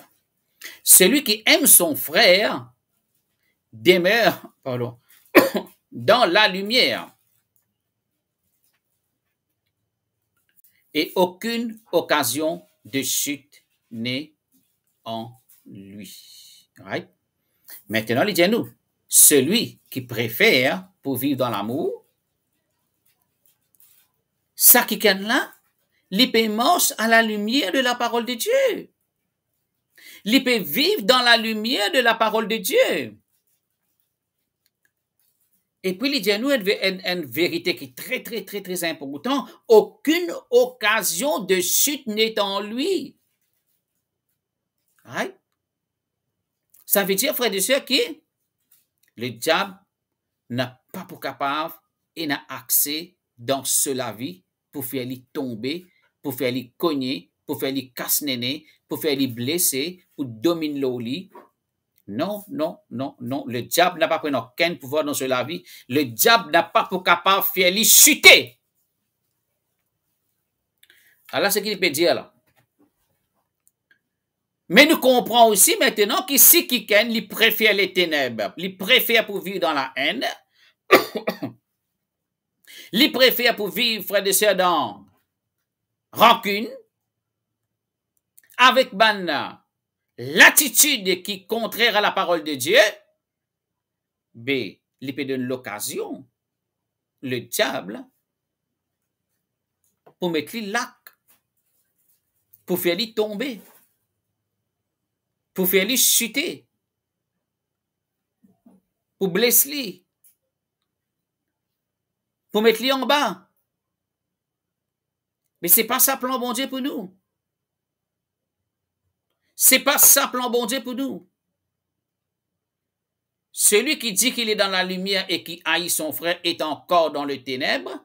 Celui qui aime son frère demeure (coughs) dans la lumière. Et aucune occasion de chute n'est en lui. Right? Maintenant, les nous celui qui préfère pour vivre dans l'amour, ça qui est là, il à la lumière de la parole de Dieu. L'épée peut dans la lumière de la parole de Dieu. Et puis, il dit nous une, vérité qui est très, très, très, très importante. Aucune occasion de chute n'est en lui. Ça veut dire, frère et sœurs, qui le diable n'a pas pour capable et n'a accès dans cela vie pour faire lui tomber, pour faire lui cogner, pour faire lui casse pour faire lui blesser, pour dominer l'oli. Non, non, non, non. Le diable n'a pas pris aucun pouvoir dans la vie. Le diable n'a pas pour capable faire lui chuter. Alors, ce qu'il peut dire là, mais nous comprenons aussi maintenant que si quelqu'un il préfère les ténèbres, il préfère pour vivre dans la haine, (coughs) il préfère pour vivre, frère et soeur dans rancune, avec bann, l'attitude qui est contraire à la parole de Dieu, B, il peut donner l'occasion, le diable, pour mettre lac, pour faire lui tomber pour faire lui chuter, pour blesser lui, pour mettre lui en bas. Mais c'est pas ça plan bon Dieu pour nous. C'est pas ça plan bon Dieu pour nous. Celui qui dit qu'il est dans la lumière et qui haït son frère est encore dans le ténèbre,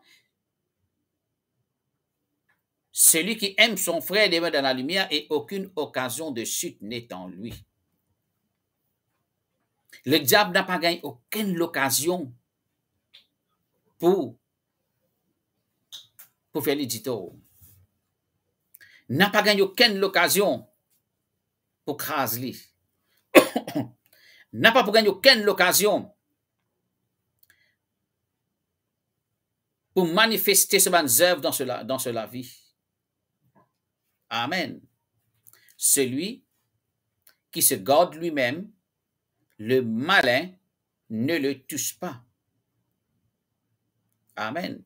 celui qui aime son frère demeure dans la lumière et aucune occasion de chute n'est en lui. Le diable n'a pas gagné aucune occasion pour, pour faire l'édito. N'a pas gagné aucune occasion pour craser. (coughs) n'a pas gagné aucune occasion pour manifester ce bonnes dans, cela, dans cela vie. Amen. Celui qui se garde lui-même, le malin ne le touche pas. Amen.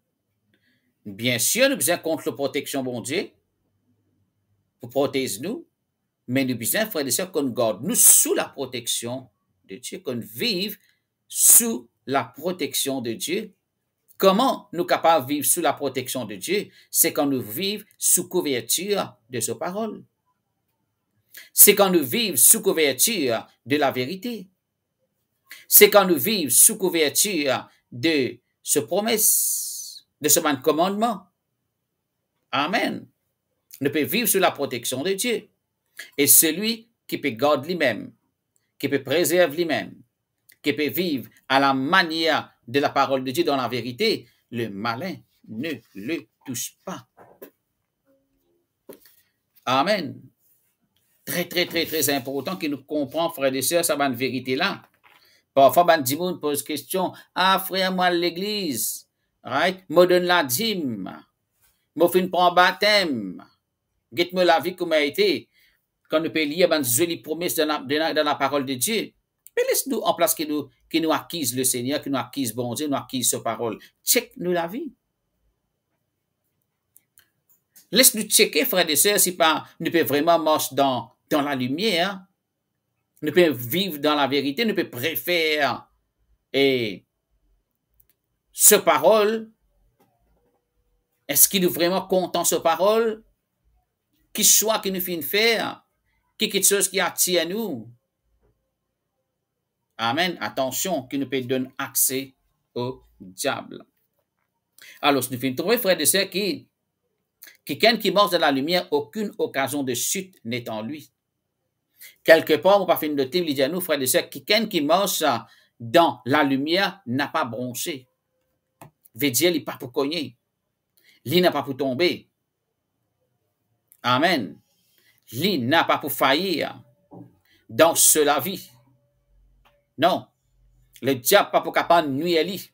Bien sûr, nous besoin contre la protection, de Dieu, pour protéger nous, mais nous besoin, frères et sœurs, qu'on garde nous sous la protection de Dieu, qu'on vive sous la protection de Dieu Comment nous capables de vivre sous la protection de Dieu? C'est quand nous vivons sous couverture de sa parole. C'est quand nous vivons sous couverture de la vérité. C'est quand nous vivons sous couverture de ce promesse, de ce commandements. commandement. Amen. Nous peut vivre sous la protection de Dieu. Et celui qui peut garder lui-même, qui peut préserver lui-même, qui peut vivre à la manière de la parole de Dieu dans la vérité, le malin ne le touche pas. Amen. Très, très, très, très important qu'il nous comprenne, frères et sœurs, cette vérité-là. Parfois, ben, Dimoun pose question, ah, frère, moi, l'église, right, me donne la dîme, me fin prend baptême, guette-moi la vie comme a été. Quand nous peut lire, ben, jolies promesse dans dans la parole de Dieu. Mais laisse-nous en place qui nous, qui acquise le Seigneur, qui nous acquise bon Dieu, nous acquise sa parole. Check-nous la vie. Laisse-nous checker, frères et sœurs, si pas, nous pouvons vraiment marcher dans, dans la lumière, nous pouvons vivre dans la vérité, nous pouvons préférer et ce parole. Est-ce qu'il est vraiment content ce parole? Qui soit qui nous fait faire? Qui quelque chose qui attire nous? Amen. Attention, qui nous peut donner accès au diable. Alors, nous finissons trouver, frère, de sœurs, qui, qui, qui marche dans la lumière, aucune occasion de chute n'est en lui. Quelque part, on pas finir une note il dit à nous, frères de sœurs, qui, qui marche dans la lumière n'a pas bronché. Veut dire, il n'est pas pour cogner. Il n'a pas pour tomber. Amen. Il n'a pas pour faillir dans cela vie. Non. Le diable pas pour capable nuire lui.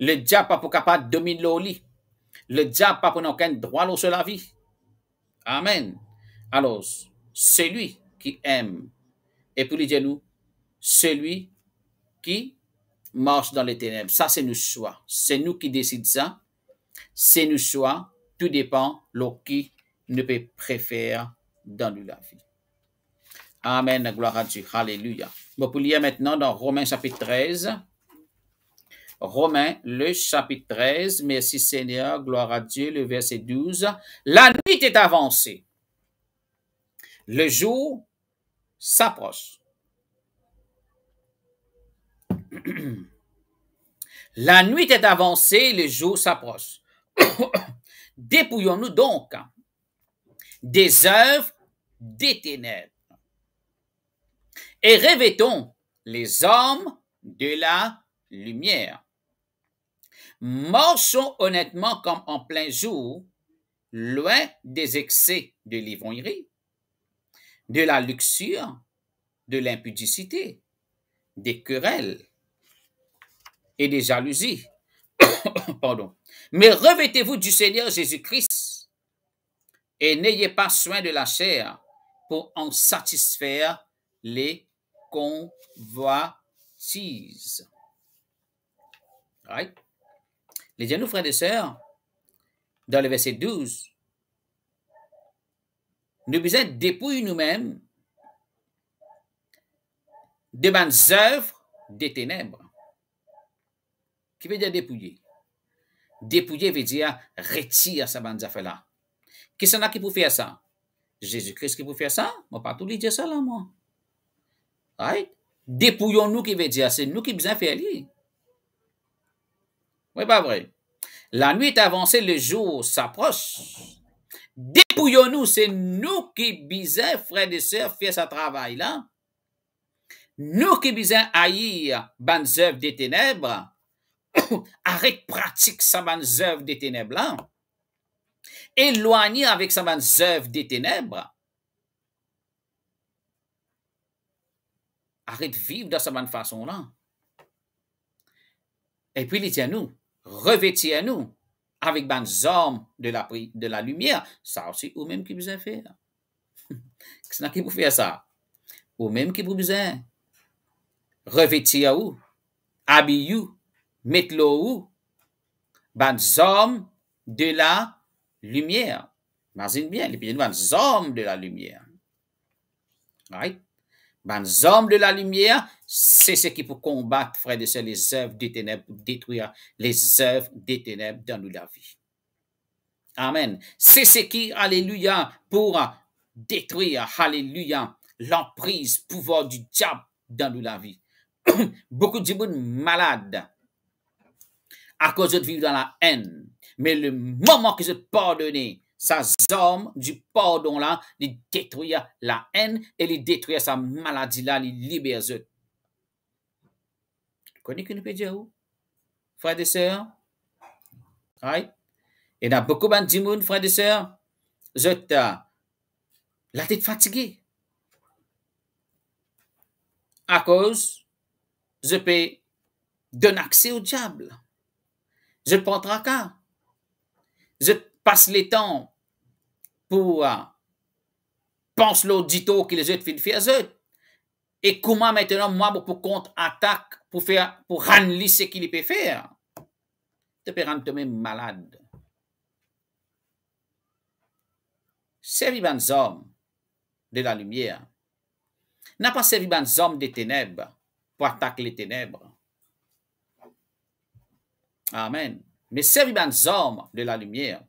Le diable pas pour capable dominer lui. Le diable pas pour aucun droit sur la vie. Amen. Alors, celui qui aime, et puis le nous, celui qui marche dans les ténèbres. Ça, c'est nous soi. C'est nous qui décide ça. C'est nous soi. Tout dépend de qui ne peut préférer dans la vie. Amen, gloire à Dieu. Alléluia. Nous lire maintenant dans Romains chapitre 13. Romains, le chapitre 13. Merci Seigneur, gloire à Dieu, le verset 12. La nuit est avancée. Le jour s'approche. (clears throat) La nuit est avancée, le jour s'approche. (coughs) Dépouillons-nous donc des œuvres des ténèbres et revêtons les hommes de la lumière. Marchons honnêtement comme en plein jour, loin des excès de l'ivrognerie, de la luxure, de l'impudicité, des querelles et des jalousies. (coughs) Pardon. Mais revêtez-vous du Seigneur Jésus-Christ et n'ayez pas soin de la chair pour en satisfaire les convoitise. Right? Les gens, frères et sœurs, dans le verset 12, nous devons dépouiller nous-mêmes de bonnes œuvres des ténèbres. Qui veut dire dépouiller? Dépouiller veut dire retirer sa bande affaire-là. Qui s'en a qui peut faire ça? Jésus-Christ qui peut faire ça? Moi, pas tout dire ça là, moi. Dépouyon nou ki ve diya, se nou ki bizan fè li. Ou e pa vre? La nwit avanse, le jou s'apros. Dépouyon nou, se nou ki bizan frede se fè sa travay la. Nou ki bizan ayir ban zöv de tenebre. Arre pratik sa ban zöv de tenebre la. Eloanir avik sa ban zöv de tenebre la. Arre te viv dan sa man fason lan. Epi li ten nou, reveti an nou, avik ban zom de la lumiye. Sa ou si ou menm ki pou zan fer. Kis nan ki pou fer sa? Ou menm ki pou zan. Reveti an nou, abiyou, metlo an nou, ban zom de la lumiye. Marzin bien, li pi yon ban zom de la lumiye. Arre te? Ben, hommes de la lumière, c'est ce qui pour combattre, frère et sœurs, les œuvres des ténèbres, pour détruire les œuvres des ténèbres dans nous la vie. Amen. C'est ce qui, alléluia, pour détruire, alléluia, l'emprise, pouvoir du diable dans nous la vie. (coughs) Beaucoup de gens malades à cause de vivre dans la haine. Mais le moment que je pardonne, sa zone du pardon là, il détruit la haine et il détruit sa maladie là, il libère eux. Connais que nous peut dire où? Frères et sœurs? Right? Et a beaucoup de gens, frères et sœurs, je te euh, la tête fatiguée. À cause, je peux donner accès au diable. Je prends tracas. Je passe les temps pour penser l'audito qui les autres fait faire eux. Et comment maintenant, moi, pour contre attaque, pour faire, pour rendre ce qu'il peut faire. te peux rendre même malade. Servi des hommes de la lumière. N'a pas servi des hommes des ténèbres pour attaquer les ténèbres. Amen. Mais servi des hommes de la lumière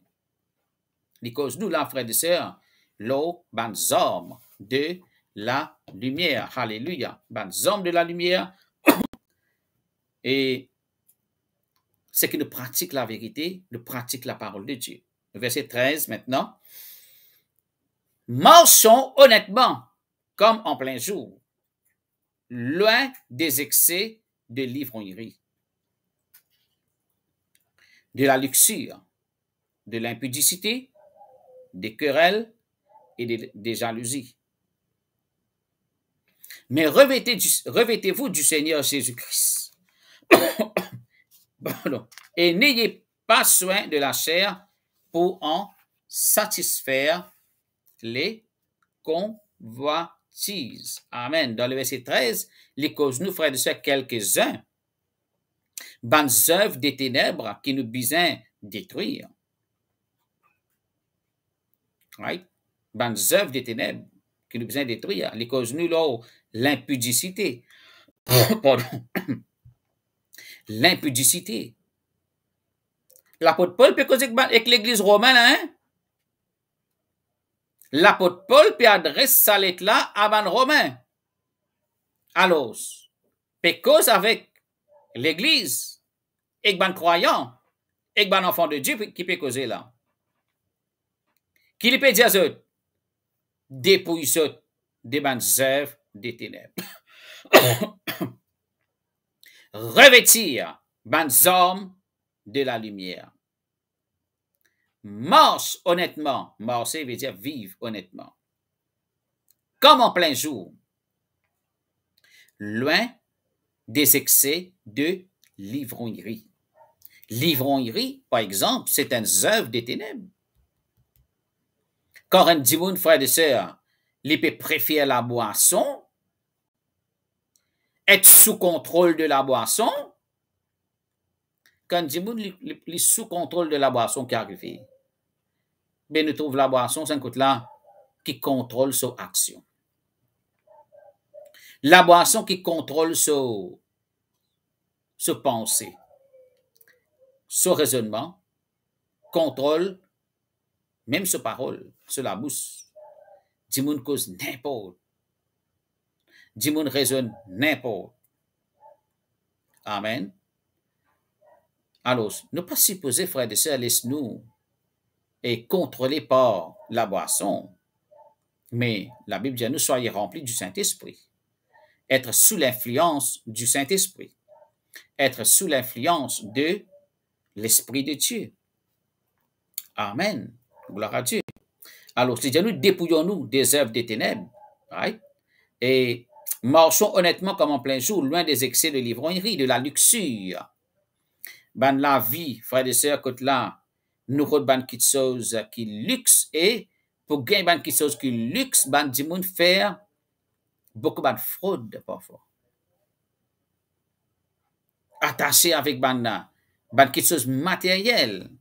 Because nous, là, frères et sœurs, l'eau, bande hommes de la lumière. Alléluia. bande hommes de la lumière. (coughs) et c'est qui nous pratique la vérité, nous pratique la parole de Dieu. verset 13 maintenant. Marchons honnêtement, comme en plein jour, loin des excès de l'ivrognerie, de la luxure, de l'impudicité, des querelles et des, jalousies. Mais revêtez-vous du, Seigneur Jésus-Christ. (coughs) et n'ayez pas soin de la chair pour en satisfaire les convoitises. Amen. Dans le verset 13, les causes, nous, feraient de ce quelques-uns, bandes œuvres des ténèbres qui nous bisent détruire right? dans œuvres des ténèbres qui nous besoin détruire. Les causes nulles, oh, l'impudicité. (coughs) Pardon. (coughs) l'impudicité. L'apôtre Paul peut causer avec l'église romaine, hein? L'apôtre Paul peut adresser sa lettre là à un romain. Alors, peut cause avec l'église, et ben croyant, et ben enfant de Dieu qui peut causer là. Kilipe dépouillez dépouille de des des ténèbres. (coughs) Revêtir bandes hommes de la lumière. Marche honnêtement. Marcher veut dire vivre honnêtement. Comme en plein jour. Loin des excès de l'ivronnerie. Livronnerie, par exemple, c'est un œuvre des ténèbres un Dimoun, frère et sœurs, il préfère la boisson, être sous contrôle de la boisson. Quand Dimoun est sous contrôle de la boisson qui arrive, mais ben, nous trouve la boisson, c'est un là qui contrôle son action. La boisson qui contrôle son, son pensée, son raisonnement, contrôle même sa parole sur la bousse cause n'importe. Dimoun raisonne n'importe. Amen. Alors, ne pas supposer, frères et sœurs, laisse-nous et contrôlés par la boisson. Mais la Bible dit nous, soyez remplis du Saint-Esprit. Être sous l'influence du Saint-Esprit. Être sous l'influence de l'Esprit de Dieu. Amen. Gloire à Dieu. Alors, si nous dépouillons-nous des œuvres des ténèbres, et marchons honnêtement comme en plein jour, loin des excès de l'ivrognerie, de la luxure. Ban la vie, frères et sœurs, que là, nous ban chose qui luxe, et pour gagner ban choses qui luxe, ban monde faire beaucoup ben de fraude parfois. Attaché avec ban ban chose matériel,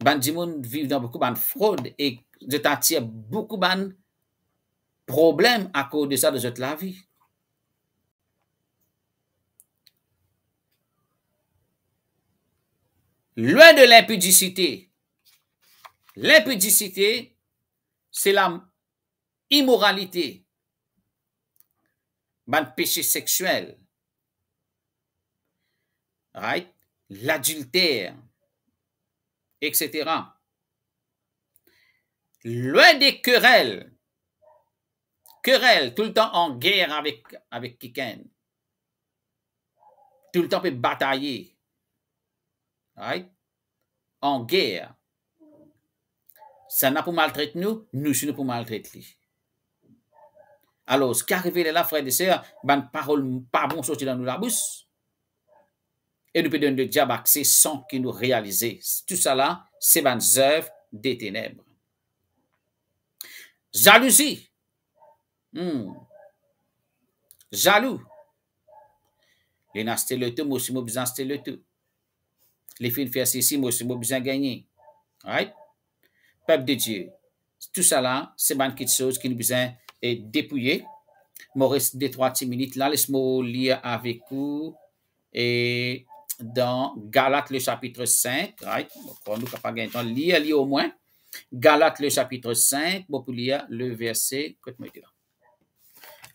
ban di moun viv beaucoup de fraude et je t'attire beaucoup ban problèmes à cause de ça de cette la vie. Loin de l'impudicité. L'impudicité, c'est la immoralité. Ban péché sexuel. Right? L'adultère etc. Loin des querelles, querelles, tout le temps en guerre avec, avec quelqu'un. Tout le temps peut batailler. En guerre. Ça n'a pas maltraiter nous, nous sommes pour maltraiter. Alors, ce qui est là, frères et sœurs, ben, parole pas bon sortir dans nous la et nous pouvons de diable accès sans qu'il nous réalise. Tout cela, c'est une œuvre des ténèbres. Jalousie. Hmm. Jaloux. Les le tout, moi aussi, moi, le tout. Les filles faire ceci, moi aussi, moi, besoin gagner. Right? Peuple de Dieu. Tout cela, c'est une petite chose qui nous besoin dépouiller. Moi, reste des trois minutes là, laisse-moi lire avec vous. Et dans Galates le chapitre 5, right? Donc, nous gagner temps lire lire au moins Galates le chapitre 5, lire le verset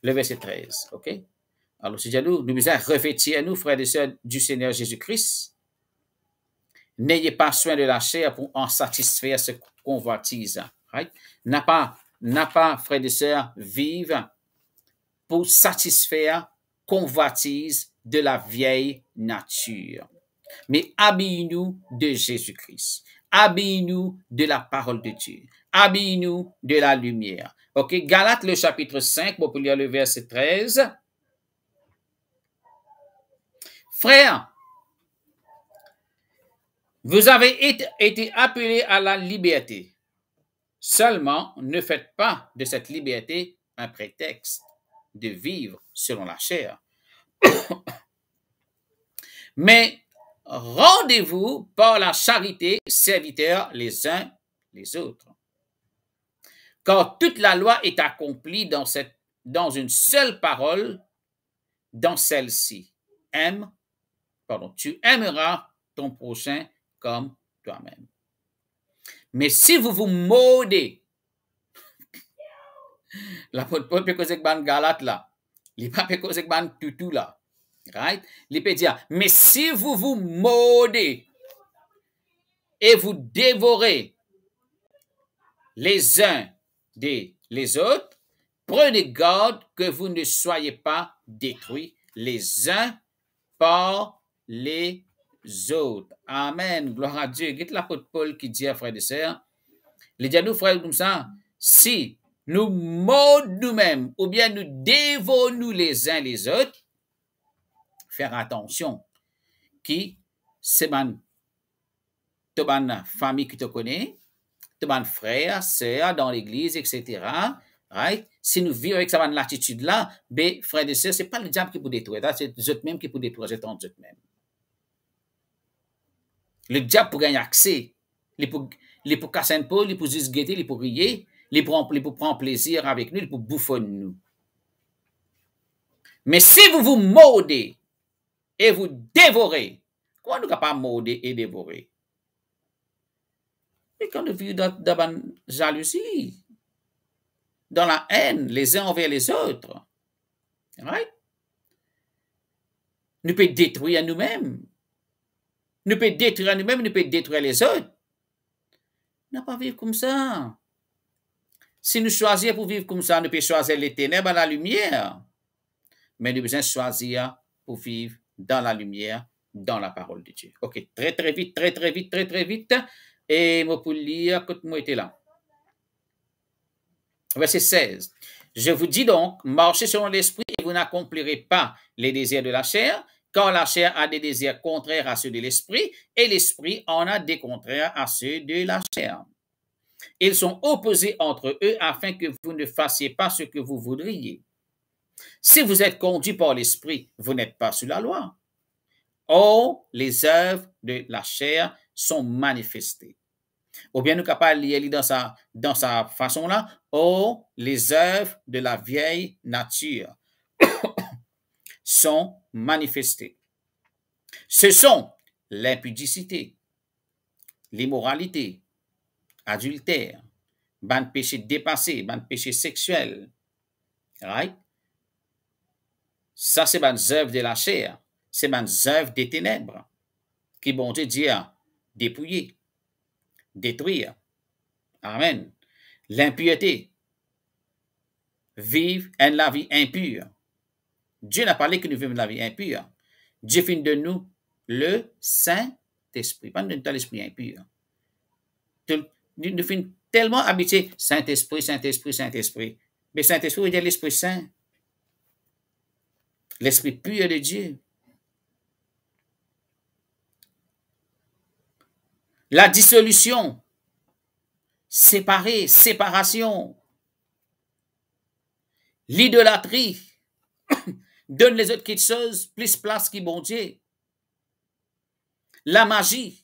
Le verset 13, OK? Alors, c'est déjà nous, nous disons, revêtir nous frères et sœurs du Seigneur Jésus-Christ. N'ayez pas soin de la chair pour en satisfaire ce convoitise, N'a pas n'a pas frères et sœurs vivre pour satisfaire convoitise de la vieille nature. Mais habille nous de Jésus-Christ. habille nous de la parole de Dieu. habille nous de la lumière. OK, Galates le chapitre 5, le verset 13. Frères, vous avez été appelés à la liberté. Seulement, ne faites pas de cette liberté un prétexte de vivre selon la chair, (coughs) Mais rendez-vous par la charité, serviteurs les uns les autres. Car toute la loi est accomplie dans, cette, dans une seule parole, dans celle-ci. Aime, pardon, tu aimeras ton prochain comme toi-même. Mais si vous vous maudez, (coughs) l'apôtre c'est puis Galate là, Li pa pe kozek Right? si vous vous maudez et vous dévorez les uns des les autres, prenez garde que vous ne soyez pas détruits les uns par les autres. Amen. Gloire à Dieu. que l'apôtre Paul qui dit à frère et les nous, frère, comme ça, si nous mordons nous-mêmes ou bien nous dévorons nous les uns les autres, faire attention qui c'est ban famille qui te connaît, te frère, sœur dans l'église, etc. Right? Si nous vivons avec cette attitude là ben, frère et sœurs, n'est pas le diable qui peut détruire, hein? c'est eux-mêmes qui peut détruire, c'est eux-mêmes. Le diable pour gagner accès. Il pour casser un peu, il pour juste guetter, il pour rire. Il prend prendre plaisir avec nous, il pour bouffonner nous. Mais si vous vous mordez et vous dévorez, comment nous pas morder et dévorer? Mais quand nous vivons dans, la jalousie, dans la haine les uns envers les autres, nous pouvons détruire nous-mêmes. Nous pouvons détruire nous-mêmes, nous pouvons détruire les autres. N'a pas vivre comme ça. Si nous choisissons pour vivre comme ça, nous pouvons choisir les ténèbres à la lumière. Mais nous devons choisir pour vivre dans la lumière, dans la parole de Dieu. Ok, très très vite, très très vite, très très vite. Et vous pour lire, kout moi était là. Verset 16. Je vous dis donc, marchez selon l'esprit et vous n'accomplirez pas les désirs de la chair, car la chair a des désirs contraires à ceux de l'esprit et l'esprit en a des contraires à ceux de la chair. Ils sont opposés entre eux afin que vous ne fassiez pas ce que vous voudriez. Si vous êtes conduit par l'Esprit, vous n'êtes pas sous la loi. Or, les œuvres de la chair sont manifestées. Ou bien nous capables de dans dans sa façon-là, Oh, les œuvres de la vieille nature (coughs) sont manifestées. Ce sont l'impudicité, l'immoralité, adultère, ban péché dépassé, ban péché sexuel. Right? Ça, c'est ban œuvre de la chair. C'est ban œuvre des ténèbres qui, vont Dieu, dire dépouiller, détruire. Amen. L'impureté. Vivre en la vie impure. Dieu n'a parlé que nous vivons la vie impure. Dieu finit de nous le Saint-Esprit. Pas de l'esprit impur. Nous fin tellement habités Saint-Esprit, Saint-Esprit, Saint-Esprit. Mais Saint-Esprit vous l'Esprit Saint. L'Esprit pur de Dieu. La dissolution. Séparer, séparation. L'idolâtrie. (coughs) Donne les autres quelque chose, plus place qui bon Dieu. La magie.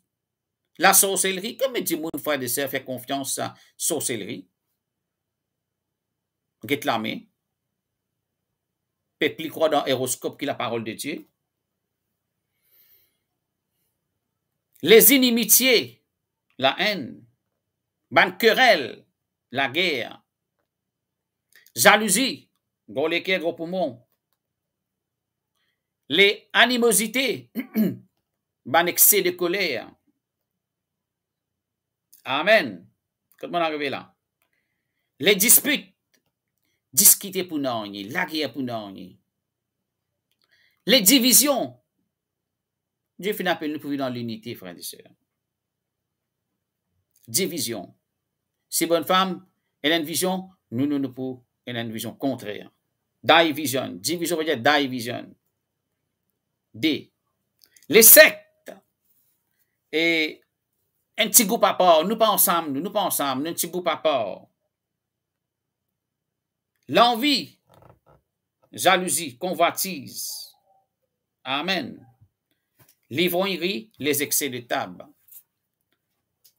La sorcellerie, comme dit mon frère de sœur, fait confiance à la sorcellerie. Peut-être Peuple croit dans l'héroscope qui est la parole de Dieu. Les inimitiés, la haine. la querelle, la guerre. Jalousie, gros gros Les animosités, (clears throat) ban excès de colère. Amen. Quand on est là. Les disputes. Discuter pour nous. La guerre pour nous. Les divisions. Dieu fait appel Nous pouvons dans l'unité, frères et sœurs. Division. Si bonne femme, elle a une vision, nous, nous, nous, pour, elle a une vision contraire. Die vision. Division dire die vision. D. Les sectes. Et un petit goût pas Nous pas nous, nous pas ensemble. un petit goût pas L'envie, jalousie, convoitise. Amen. L'ivrognerie, les excès de table.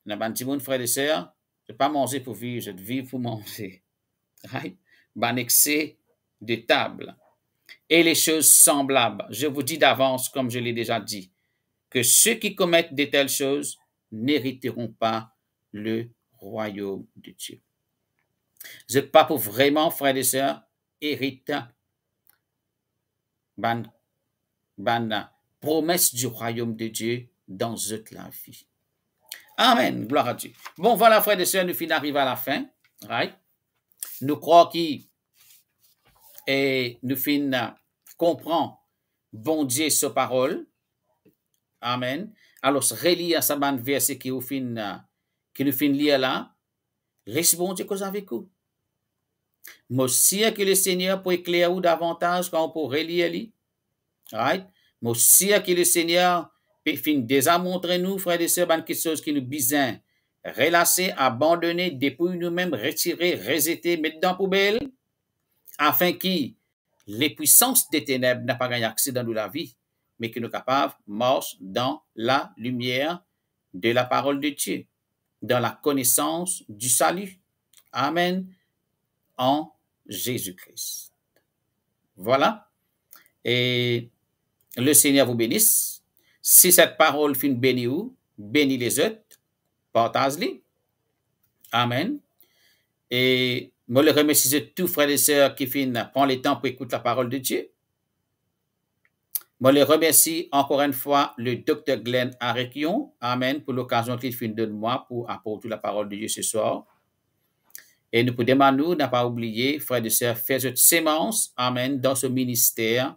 N'a pas frère et sœur, je ne pas manger pour vivre, je vivre pour manger. Right? excès de table. Et les choses semblables. Je vous dis d'avance, comme je l'ai déjà dit, que ceux qui commettent de telles choses n'hériteront pas le royaume de Dieu. pas pour vraiment, frères et sœurs, hérite ban, promesse du royaume de Dieu dans toute la vie. Amen, gloire à Dieu. Bon, voilà, frères et sœurs, nous finissons à la fin. Right? Nous croyons qui et nous finissons comprend bon Dieu sa parole. Amen alors se à sa ban verset qui nous fin qui uh, nous fin lire là répondez cause avec vous Monsieur que le Seigneur pour éclairer davantage quand on pour relier lui right Monsieur que le Seigneur fin déjà montrer nous frères et sœurs bande quelque chose qui nous besoin relâcher, abandonner, dépouiller nous-mêmes, retirer, rejeter, mettre dans poubelle, afin que les puissances des ténèbres n'aient pas gagné accès dans la vie mais qui nous capables marche dans la lumière de la parole de Dieu, dans la connaissance du salut. Amen. En Jésus-Christ. Voilà. Et le Seigneur vous bénisse. Si cette parole fin bénie vous, bénis les autres, partage-les. Amen. Et moi, le remercie de tous frères et sœurs qui prennent le temps pour écouter la parole de Dieu. Je les remercie encore une fois, le docteur Glenn Arequion. Amen. Pour l'occasion qu'il finit de moi pour apporter la parole de Dieu ce soir. Et nous pouvons nous, n'a pas oublié, frères et sœurs, faire cette sémence. Amen. Dans ce ministère.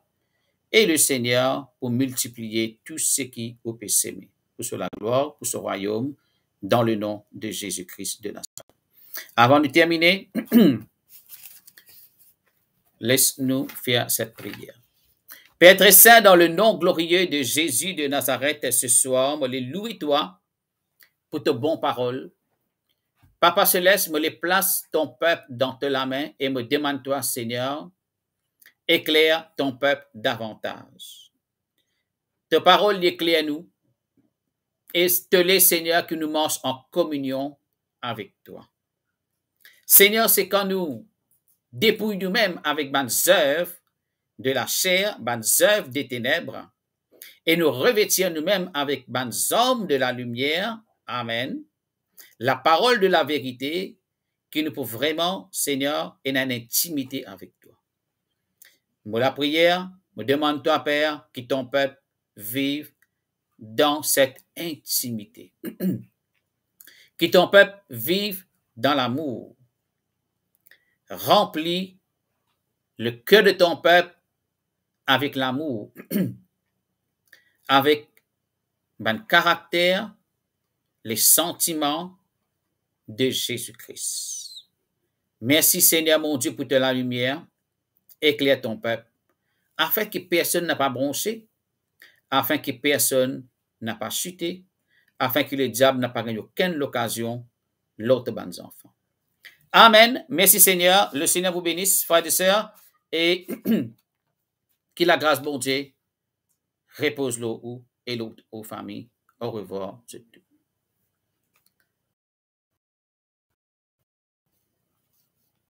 Et le Seigneur pour multiplier tout ce qui au PCM. Pour cela, gloire, pour ce royaume, dans le nom de Jésus-Christ de Nazareth. Avant de terminer, (clears throat) laisse-nous faire cette prière. Père Saint, dans le nom glorieux de Jésus de Nazareth, ce soir, me les louis toi pour tes bonnes paroles. Papa Céleste, me les place ton peuple dans tes main et me demande-toi, Seigneur, éclaire ton peuple davantage. Tes paroles éclairent nous et te les, Seigneur, que nous marchons en communion avec toi. Seigneur, c'est quand nous dépouillons nous-mêmes avec bonnes œuvres de la chair, bonnes œuvres des ténèbres, et nous revêtir nous-mêmes avec bonnes hommes de la lumière. Amen. La parole de la vérité qui nous pour vraiment, Seigneur, et en intimité avec toi. Moi, la prière, me demande-toi, Père, que ton peuple vive dans cette intimité. (clears throat) que ton peuple vive dans l'amour. Remplis le cœur de ton peuple avec l'amour, (clears throat) avec ben, caractère, les sentiments de Jésus-Christ. Merci Seigneur mon Dieu pour te la lumière. Éclaire ton peuple, afin que personne n'a pas bronché, afin que personne n'a pas chuté, afin que le diable n'a pas gagné aucune occasion, l'autre bande enfants. Amen. Merci Seigneur. Le Seigneur vous bénisse, frères et sœurs. Et (clears throat) Qui la grâce, bon Dieu, repose l'eau et l'autre aux familles. Au revoir, c'est tout.